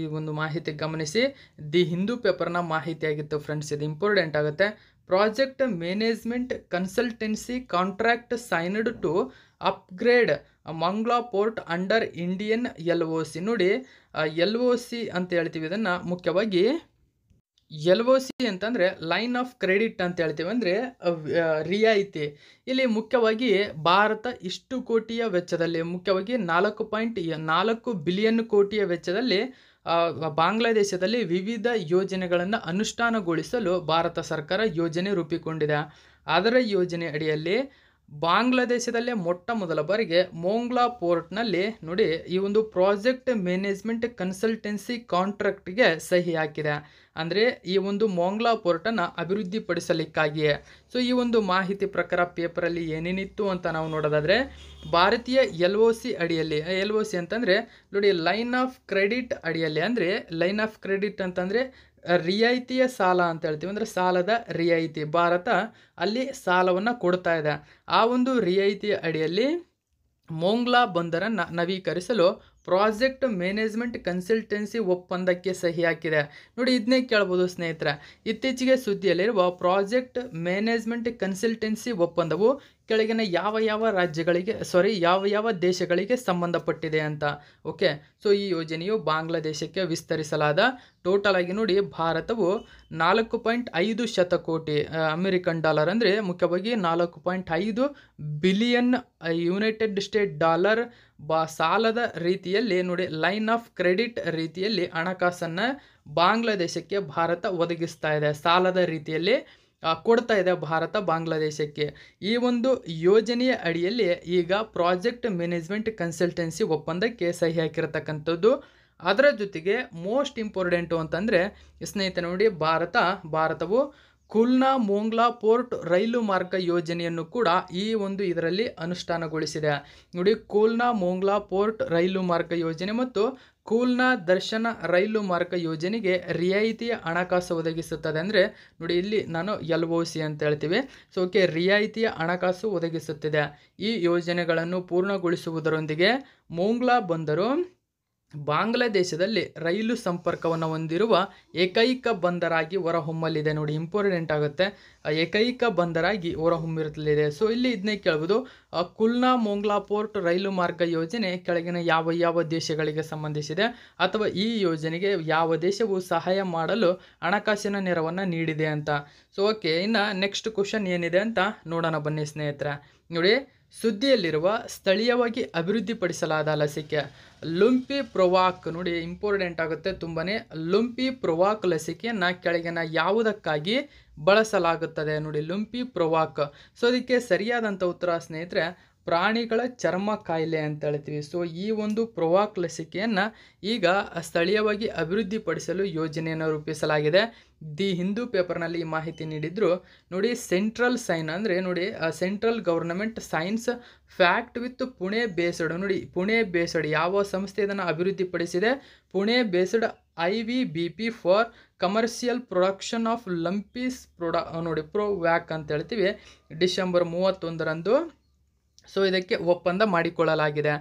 ಈ ಒಂದು ಮಾಹಿತಿ ಗಮನಿಸಿ ದಿ ಹಿಂದೂ ಪೇಪರ್ನ ಮಾಹಿತಿಯಾಗಿತ್ತು ಫ್ರೆಂಡ್ಸ್ ಇದು ಇಂಪಾರ್ಟೆಂಟ್ ಆಗುತ್ತೆ project management consultancy contract signed to upgrade Mongla port under Indian L O C ನೋಡಿ ಎಲ್ ಒ ಸಿ ಅಂತ ಹೇಳ್ತೀವಿ ಇದನ್ನು ಮುಖ್ಯವಾಗಿ ಎಲ್ ಒ ಸಿ ಅಂತಂದರೆ ಲೈನ್ ಆಫ್ ಕ್ರೆಡಿಟ್ ಅಂತ ಹೇಳ್ತೀವಿ ಅಂದರೆ ರಿಯಾಯಿತಿ ಇಲ್ಲಿ ಮುಖ್ಯವಾಗಿ ಭಾರತ ಇಷ್ಟು ಕೋಟಿಯ ವೆಚ್ಚದಲ್ಲಿ ಮುಖ್ಯವಾಗಿ ನಾಲ್ಕು ಪಾಯಿಂಟ್ ನಾಲ್ಕು ಬಿಲಿಯನ್ ಕೋಟಿಯ ವೆಚ್ಚದಲ್ಲಿ ಬಾಂಗ್ಲಾದೇಶದಲ್ಲಿ ವಿವಿಧ ಯೋಜನೆಗಳನ್ನು ಅನುಷ್ಠಾನಗೊಳಿಸಲು ಭಾರತ ಸರ್ಕಾರ ಯೋಜನೆ ರೂಪಿಕೊಂಡಿದೆ ಅದರ ಯೋಜನೆ ಅಡಿಯಲ್ಲಿ ಬಾಂಗ್ಲಾದೇಶದಲ್ಲೇ ಮೊಟ್ಟ ಮೊದಲ ಬಾರಿಗೆ ಮೋಂಗ್ಲಾ ಪೋರ್ಟ್ನಲ್ಲಿ ನೋಡಿ ಈ ಒಂದು ಪ್ರಾಜೆಕ್ಟ್ ಮ್ಯಾನೇಜ್ಮೆಂಟ್ ಕನ್ಸಲ್ಟೆನ್ಸಿ ಕಾಂಟ್ರಾಕ್ಟ್ಗೆ ಸಹಿ ಹಾಕಿದೆ ಅಂದರೆ ಈ ಒಂದು ಮೋಂಗ್ಲಾ ಪೋರ್ಟನ್ನು ಅಭಿವೃದ್ಧಿಪಡಿಸಲಿಕ್ಕಾಗಿಯೇ ಸೊ ಈ ಒಂದು ಮಾಹಿತಿ ಪ್ರಕಾರ ಪೇಪರಲ್ಲಿ ಏನೇನಿತ್ತು ಅಂತ ನಾವು ನೋಡೋದಾದರೆ ಭಾರತೀಯ ಎಲ್ ಒ ಸಿ ಅಡಿಯಲ್ಲಿ ಎಲ್ ಒ ಸಿ ಅಂತಂದರೆ ನೋಡಿ ಲೈನ್ ಆಫ್ ಕ್ರೆಡಿಟ್ ಅಡಿಯಲ್ಲಿ ಅಂದರೆ ಲೈನ್ ಆಫ್ ಕ್ರೆಡಿಟ್ ಅಂತಂದರೆ ರಿಯಾಯಿತಿಯ ಸಾಲ ಅಂತ ಹೇಳ್ತೀವಿ ಅಂದರೆ ಸಾಲದ ರಿಯಾಯಿತಿ ಭಾರತ ಅಲ್ಲಿ ಸಾಲವನ್ನು ಕೊಡ್ತಾ ಇದೆ ಆ ಒಂದು ರಿಯಾಯಿತಿಯ ಅಡಿಯಲ್ಲಿ ಮೋಂಗ್ಲಾ ಬಂದರನ್ನು ನವೀಕರಿಸಲು ಪ್ರಾಜೆಕ್ಟ್ ಮ್ಯಾನೇಜ್ಮೆಂಟ್ ಕನ್ಸಲ್ಟೆನ್ಸಿ ಒಪ್ಪಂದಕ್ಕೆ ಸಹಿ ಹಾಕಿದೆ ನೋಡಿ ಇದನ್ನೇ ಕೇಳ್ಬೋದು ಸ್ನೇಹಿತರೆ ಇತ್ತೀಚೆಗೆ ಸುದ್ದಿಯಲ್ಲಿರುವ ಪ್ರಾಜೆಕ್ಟ್ ಮ್ಯಾನೇಜ್ಮೆಂಟ್ ಕನ್ಸಲ್ಟೆನ್ಸಿ ಒಪ್ಪಂದವು ಕೆಳಗಿನ ಯಾವ ಯಾವ ರಾಜ್ಯಗಳಿಗೆ ಸಾರಿ ಯಾವ ಯಾವ ದೇಶಗಳಿಗೆ ಸಂಬಂಧಪಟ್ಟಿದೆ ಅಂತ ಓಕೆ ಸೊ ಈ ಯೋಜನೆಯು ಬಾಂಗ್ಲಾದೇಶಕ್ಕೆ ವಿಸ್ತರಿಸಲಾದ ಟೋಟಲ್ ಆಗಿ ನೋಡಿ ಭಾರತವು ನಾಲ್ಕು ಪಾಯಿಂಟ್ ಐದು ಶತಕೋಟಿ ಅಮೆರಿಕನ್ ಡಾಲರ್ ಅಂದರೆ ಮುಖ್ಯವಾಗಿ ನಾಲ್ಕು ಪಾಯಿಂಟ್ ಐದು ಬಿಲಿಯನ್ ಯುನೈಟೆಡ್ ಸ್ಟೇಟ್ ಡಾಲರ್ ಬಾ ಸಾಲದ ರೀತಿಯಲ್ಲಿ ನೋಡಿ ಲೈನ್ ಆಫ್ ಕ್ರೆಡಿಟ್ ರೀತಿಯಲ್ಲಿ ಹಣಕಾಸನ್ನು ಬಾಂಗ್ಲಾದೇಶಕ್ಕೆ ಭಾರತ ಒದಗಿಸ್ತಾ ಇದೆ ಸಾಲದ ರೀತಿಯಲ್ಲಿ ಕೊಡ್ತಾ ಇದೆ ಭಾರತ ಬಾಂಗ್ಲಾದೇಶಕ್ಕೆ ಈ ಒಂದು ಯೋಜನೆಯ ಅಡಿಯಲ್ಲಿ ಈಗ ಪ್ರಾಜೆಕ್ಟ್ ಮ್ಯಾನೇಜ್ಮೆಂಟ್ ಕನ್ಸಲ್ಟೆನ್ಸಿ ಒಪ್ಪಂದಕ್ಕೆ ಸಹಿ ಹಾಕಿರತಕ್ಕಂಥದ್ದು ಅದರ ಜೊತೆಗೆ ಮೋಸ್ಟ್ ಇಂಪಾರ್ಟೆಂಟು ಅಂತಂದರೆ ಸ್ನೇಹಿತರೆ ನೋಡಿ ಭಾರತ ಭಾರತವು ಕುಲ್ನಾ ಮೋಂಗ್ಲಾ ಪೋರ್ಟ್ ರೈಲು ಮಾರ್ಗ ಯೋಜನೆಯನ್ನು ಕೂಡ ಈ ಒಂದು ಇದರಲ್ಲಿ ಅನುಷ್ಠಾನಗೊಳಿಸಿದೆ ನೋಡಿ ಕುಲ್ನಾ ಮೋಂಗ್ಲಾ ಪೋರ್ಟ್ ರೈಲು ಮಾರ್ಗ ಯೋಜನೆ ಮತ್ತು ಕೂಲ್ನ ದರ್ಶನ ರೈಲು ಮಾರ್ಗ ಯೋಜನೆಗೆ ರಿಯಾಯಿತಿಯ ಹಣಕಾಸು ಒದಗಿಸುತ್ತದೆ ಅಂದರೆ ನೋಡಿ ಇಲ್ಲಿ ನಾನು ಎಲ್ ಒ ಸಿ ಅಂತ ಹೇಳ್ತೀವಿ ಸೊ ಓಕೆ ರಿಯಾಯಿತಿಯ ಹಣಕಾಸು ಒದಗಿಸುತ್ತಿದೆ ಈ ಯೋಜನೆಗಳನ್ನು ಪೂರ್ಣಗೊಳಿಸುವುದರೊಂದಿಗೆ ಮೋಂಗ್ಲಾ ಬಂದರು ಬಾಂಗ್ಲಾದೇಶದಲ್ಲಿ ರೈಲು ಸಂಪರ್ಕವನ್ನು ಹೊಂದಿರುವ ಏಕೈಕ ಬಂದರಾಗಿ ಹೊರಹೊಮ್ಮಲಿದೆ ನೋಡಿ ಇಂಪಾರ್ಟೆಂಟ್ ಆಗುತ್ತೆ ಏಕೈಕ ಬಂದರಾಗಿ ಹೊರಹೊಮ್ಮಿರುತ್ತಲಿದೆ ಸೊ ಇಲ್ಲಿ ಇದನ್ನೇ ಕೇಳ್ಬೋದು ಕುಲ್ನಾ ಮೊಂಗ್ಲಾ ಪೋರ್ಟ್ ರೈಲು ಮಾರ್ಗ ಯೋಜನೆ ಕೆಳಗಿನ ಯಾವ ಯಾವ ದೇಶಗಳಿಗೆ ಸಂಬಂಧಿಸಿದೆ ಅಥವಾ ಈ ಯೋಜನೆಗೆ ಯಾವ ದೇಶವು ಸಹಾಯ ಮಾಡಲು ಹಣಕಾಸಿನ ನೆರವನ್ನು ನೀಡಿದೆ ಅಂತ ಸೊ ಓಕೆ ಇನ್ನು ನೆಕ್ಸ್ಟ್ ಕ್ವಶನ್ ಏನಿದೆ ಅಂತ ನೋಡೋಣ ಬನ್ನಿ ಸ್ನೇಹಿತರೆ ನೋಡಿ ಸುದ್ದಿಯಲ್ಲಿರುವ ಸ್ಥಳೀಯವಾಗಿ ಅಭಿವೃದ್ಧಿಪಡಿಸಲಾದ ಲಸಿಕೆ ಲುಂಪಿ ಪ್ರೊವಾಕ್ ನೋಡಿ ಇಂಪಾರ್ಟೆಂಟ್ ಆಗುತ್ತೆ ತುಂಬಾ ಲುಂಪಿ ಪ್ರೊವಾಕ್ ಲಸಿಕೆಯನ್ನು ಕೆಳಗಿನ ಯಾವುದಕ್ಕಾಗಿ ಬಳಸಲಾಗುತ್ತದೆ ನೋಡಿ ಲುಂಪಿ ಪ್ರೊವಾಕ್ ಸೊ ಅದಕ್ಕೆ ಸರಿಯಾದಂಥ ಉತ್ತರ ಸ್ನೇಹಿತರೆ ಪ್ರಾಣಿಗಳ ಚರ್ಮ ಕಾಯಿಲೆ ಅಂತ ಹೇಳ್ತೀವಿ ಸೊ ಈ ಒಂದು ಪ್ರೊವಾಕ್ ಲಸಿಕೆಯನ್ನು ಈಗ ಸ್ಥಳೀಯವಾಗಿ ಅಭಿವೃದ್ಧಿಪಡಿಸಲು ಯೋಜನೆಯನ್ನು ರೂಪಿಸಲಾಗಿದೆ ದಿ ಹಿಂದೂ ಪೇಪರ್ನಲ್ಲಿ ಈ ಮಾಹಿತಿ ನೀಡಿದ್ರು ನೋಡಿ ಸೆಂಟ್ರಲ್ ಸೈನ್ ಅಂದರೆ ನೋಡಿ central government science fact with Pune based ನೋಡಿ ಪುಣೆ ಬೇಸಡ್ ಯಾವ ಸಂಸ್ಥೆ ಇದನ್ನು ಅಭಿವೃದ್ಧಿಪಡಿಸಿದೆ Pune based I V B P for commercial production of ಲಂಪೀಸ್ ಪ್ರೊಡ ನೋಡಿ ಪ್ರೊ ವ್ಯಾಕ್ ಅಂತ ಹೇಳ್ತೀವಿ ಡಿಸೆಂಬರ್ ಮೂವತ್ತೊಂದರಂದು ಸೊ ಇದಕ್ಕೆ ಒಪ್ಪಂದ ಮಾಡಿಕೊಳ್ಳಲಾಗಿದೆ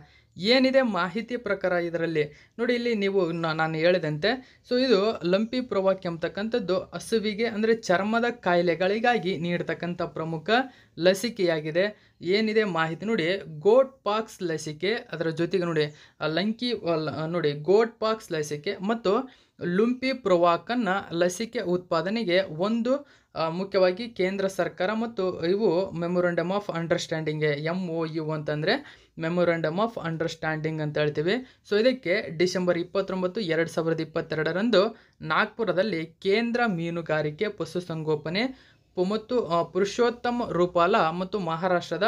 ಏನಿದೆ ಮಾಹಿತಿ ಪ್ರಕಾರ ಇದರಲ್ಲಿ ನೋಡಿ ಇಲ್ಲಿ ನೀವು ನಾನು ಹೇಳಿದಂತೆ ಸೊ ಇದು ಲಂಪಿ ಪ್ರವಾಕ್ಯ ಎಂಬತಕ್ಕಂಥದ್ದು ಹಸುವಿಗೆ ಅಂದರೆ ಚರ್ಮದ ಕಾಯಿಲೆಗಳಿಗಾಗಿ ನೀಡ್ತಕ್ಕಂಥ ಪ್ರಮುಖ ಲಸಿಕೆಯಾಗಿದೆ ಏನಿದೆ ಮಾಹಿತಿ ನೋಡಿ ಗೋಟ್ ಪಾಕ್ಸ್ ಲಸಿಕೆ ಅದರ ಜೊತೆಗೆ ನೋಡಿ ಲಂಕಿ ನೋಡಿ ಗೋಟ್ ಪಾಕ್ಸ್ ಲಸಿಕೆ ಮತ್ತು ಲುಂಪಿ ಪ್ರೊವಾಕನ್ನು ಲಸಿಕೆ ಉತ್ಪಾದನೆಗೆ ಒಂದು ಮುಖ್ಯವಾಗಿ ಕೇಂದ್ರ ಸರ್ಕಾರ ಮತ್ತು ಇವು memorandum of understanding M O U ಅಂತಂದರೆ ಮೆಮೊರಂಡಮ್ ಆಫ್ ಅಂಡರ್ಸ್ಟ್ಯಾಂಡಿಂಗ್ ಅಂತ ಹೇಳ್ತೀವಿ ಸೊ ಇದಕ್ಕೆ ಡಿಸೆಂಬರ್ ಇಪ್ಪತ್ತೊಂಬತ್ತು ಎರಡು ಸಾವಿರದ ಇಪ್ಪತ್ತೆರಡರಂದು ನಾಗ್ಪುರದಲ್ಲಿ ಕೇಂದ್ರ ಮೀನುಗಾರಿಕೆ ಪಶುಸಂಗೋಪನೆ ಮತ್ತು ಪುರುಷೋತ್ತಮ ರೂಪಾಲ ಮತ್ತು ಮಹಾರಾಷ್ಟ್ರದ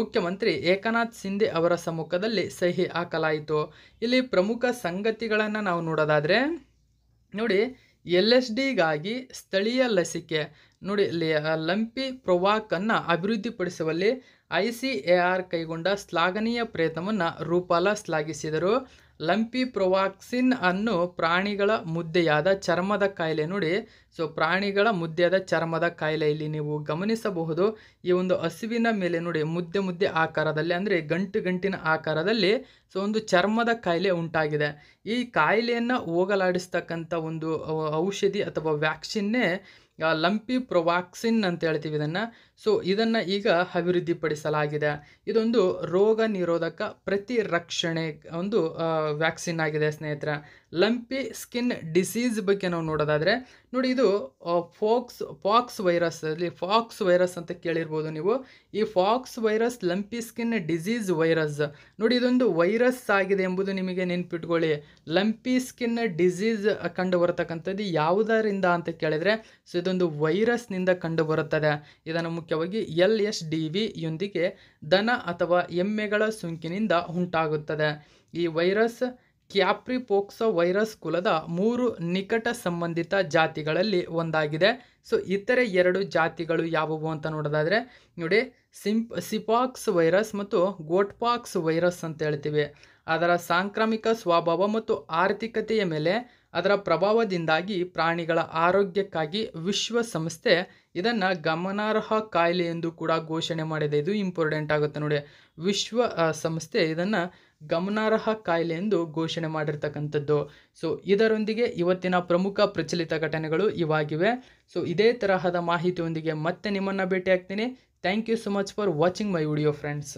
ಮುಖ್ಯಮಂತ್ರಿ ಏಕನಾಥ್ ಸಿಂಧೆ ಅವರ ಸಮ್ಮುಖದಲ್ಲಿ ಸಹಿ ಹಾಕಲಾಯಿತು ಇಲ್ಲಿ ಪ್ರಮುಖ ಸಂಗತಿಗಳನ್ನು ನಾವು ನೋಡೋದಾದರೆ ನೋಡಿ ಎಲ್ ಎಸ್ ಡಿಗಾಗಿ ಸ್ಥಳೀಯ ಲಸಿಕೆ ನೋಡಿ ಲಂಪಿ ಪ್ರೊವಾಕನ್ನು ಅಭಿವೃದ್ಧಿಪಡಿಸುವಲ್ಲಿ ಐ ಸಿ ಎ ಆರ್ ಕೈಗೊಂಡ ಶ್ಲಾಘನೀಯ ಪ್ರಯತ್ನವನ್ನು ರೂಪಾಲ ಶ್ಲಾಘಿಸಿದರು ಲಂಪಿ ಪ್ರೊವಾಕ್ಸಿನ್ ಅನ್ನು ಪ್ರಾಣಿಗಳ ಮುದ್ದೆಯಾದ ಚರ್ಮದ ಕಾಯಿಲೆ ನೋಡಿ ಸೊ ಪ್ರಾಣಿಗಳ ಮುದ್ದೆಯಾದ ಚರ್ಮದ ಕಾಯಿಲೆ ಇಲ್ಲಿ ನೀವು ಗಮನಿಸಬಹುದು ಈ ಒಂದು ಹಸುವಿನ ಮೇಲೆ ನೋಡಿ ಮುದ್ದೆ ಮುದ್ದೆ ಆಕಾರದಲ್ಲಿ ಅಂದರೆ ಗಂಟು ಗಂಟಿನ ಆಕಾರದಲ್ಲಿ ಸೊ ಒಂದು ಚರ್ಮದ ಕಾಯಿಲೆ ಉಂಟಾಗಿದೆ ಈ ಕಾಯಿಲೆಯನ್ನು ಹೋಗಲಾಡಿಸ್ತಕ್ಕಂಥ ಒಂದು ಔಷಧಿ ಅಥವಾ ವ್ಯಾಕ್ಸಿನ್ನೇ ಲಂಪಿ ಪ್ರೊವಾಕ್ಸಿನ್ ಅಂತ ಹೇಳ್ತೀವಿ ಇದನ್ನು ಸೊ ಇದನ್ನು ಈಗ ಅಭಿವೃದ್ಧಿಪಡಿಸಲಾಗಿದೆ ಇದೊಂದು ರೋಗ ನಿರೋಧಕ ಪ್ರತಿರಕ್ಷಣೆ ಒಂದು ವ್ಯಾಕ್ಸಿನ್ ಆಗಿದೆ ಸ್ನೇಹಿತರೆ ಲಂಪಿ ಸ್ಕಿನ್ ಡಿಸೀಸ್ ಬಗ್ಗೆ ನಾವು ನೋಡೋದಾದರೆ ನೋಡಿ ಇದು ಫಾಕ್ಸ್ ಫಾಕ್ಸ್ ಅಲ್ಲಿ ಫಾಕ್ಸ್ ವೈರಸ್ ಅಂತ ಕೇಳಿರ್ಬೋದು ನೀವು ಈ pox virus lumpy skin disease virus ನೋಡಿ ಇದೊಂದು ವೈರಸ್ ಆಗಿದೆ ಎಂಬುದು ನಿಮಗೆ ನೆನ್ಪಿಟ್ಕೊಳ್ಳಿ ಲಂಪಿ ಸ್ಕಿನ್ ಡಿಸೀಸ್ ಕಂಡು ಬರತಕ್ಕಂಥದ್ದು ಯಾವುದರಿಂದ ಅಂತ ಕೇಳಿದರೆ ಸೊ ಇದೊಂದು ವೈರಸ್ನಿಂದ ಕಂಡು ಬರುತ್ತದೆ ಇದನ್ನು ಮುಖ್ಯ ಮುಖ್ಯವಾಗಿ ಎಲ್ ಎಸ್ ಡಿ ವಿಯೊಂದಿಗೆ ದನ ಅಥವಾ ಎಮ್ಮೆಗಳ ಸೋಂಕಿನಿಂದ ಉಂಟಾಗುತ್ತದೆ ಈ ವೈರಸ್ ಕ್ಯಾಪ್ರಿಪೋಕ್ಸೋ ವೈರಸ್ ಕುಲದ ಮೂರು ನಿಕಟ ಸಂಬಂಧಿತ ಜಾತಿಗಳಲ್ಲಿ ಒಂದಾಗಿದೆ ಸೊ ಇತರೆ ಎರಡು ಜಾತಿಗಳು ಯಾವುವು ಅಂತ ನೋಡೋದಾದರೆ ನೋಡಿ ಸಿಂಪ್ ಸಿಪಾಕ್ಸ್ ವೈರಸ್ ಮತ್ತು ಗೋಟ್ಪಾಕ್ಸ್ ವೈರಸ್ ಅಂತ ಹೇಳ್ತೀವಿ ಅದರ ಸಾಂಕ್ರಾಮಿಕ ಸ್ವಭಾವ ಮತ್ತು ಆರ್ಥಿಕತೆಯ ಮೇಲೆ ಅದರ ಪ್ರಭಾವದಿಂದಾಗಿ ಪ್ರಾಣಿಗಳ ಆರೋಗ್ಯಕ್ಕಾಗಿ ವಿಶ್ವಸಂಸ್ಥೆ ಇದನ್ನು ಗಮನಾರ್ಹ ಕಾಯಿಲೆ ಎಂದು ಕೂಡ ಘೋಷಣೆ ಮಾಡಿದೆ ಇದು ಇಂಪಾರ್ಟೆಂಟ್ ಆಗುತ್ತೆ ನೋಡಿ ವಿಶ್ವ ಸಂಸ್ಥೆ ಇದನ್ನು ಗಮನಾರ್ಹ ಕಾಯಿಲೆ ಎಂದು ಘೋಷಣೆ ಮಾಡಿರ್ತಕ್ಕಂಥದ್ದು ಸೊ ಇದರೊಂದಿಗೆ ಇವತ್ತಿನ ಪ್ರಮುಖ ಪ್ರಚಲಿತ ಘಟನೆಗಳು ಇವಾಗಿವೆ ಸೊ ಇದೇ ತರಹದ ಮಾಹಿತಿಯೊಂದಿಗೆ ಮತ್ತೆ ನಿಮ್ಮನ್ನು ಭೇಟಿಯಾಗ್ತೀನಿ thank you so much for watching my video friends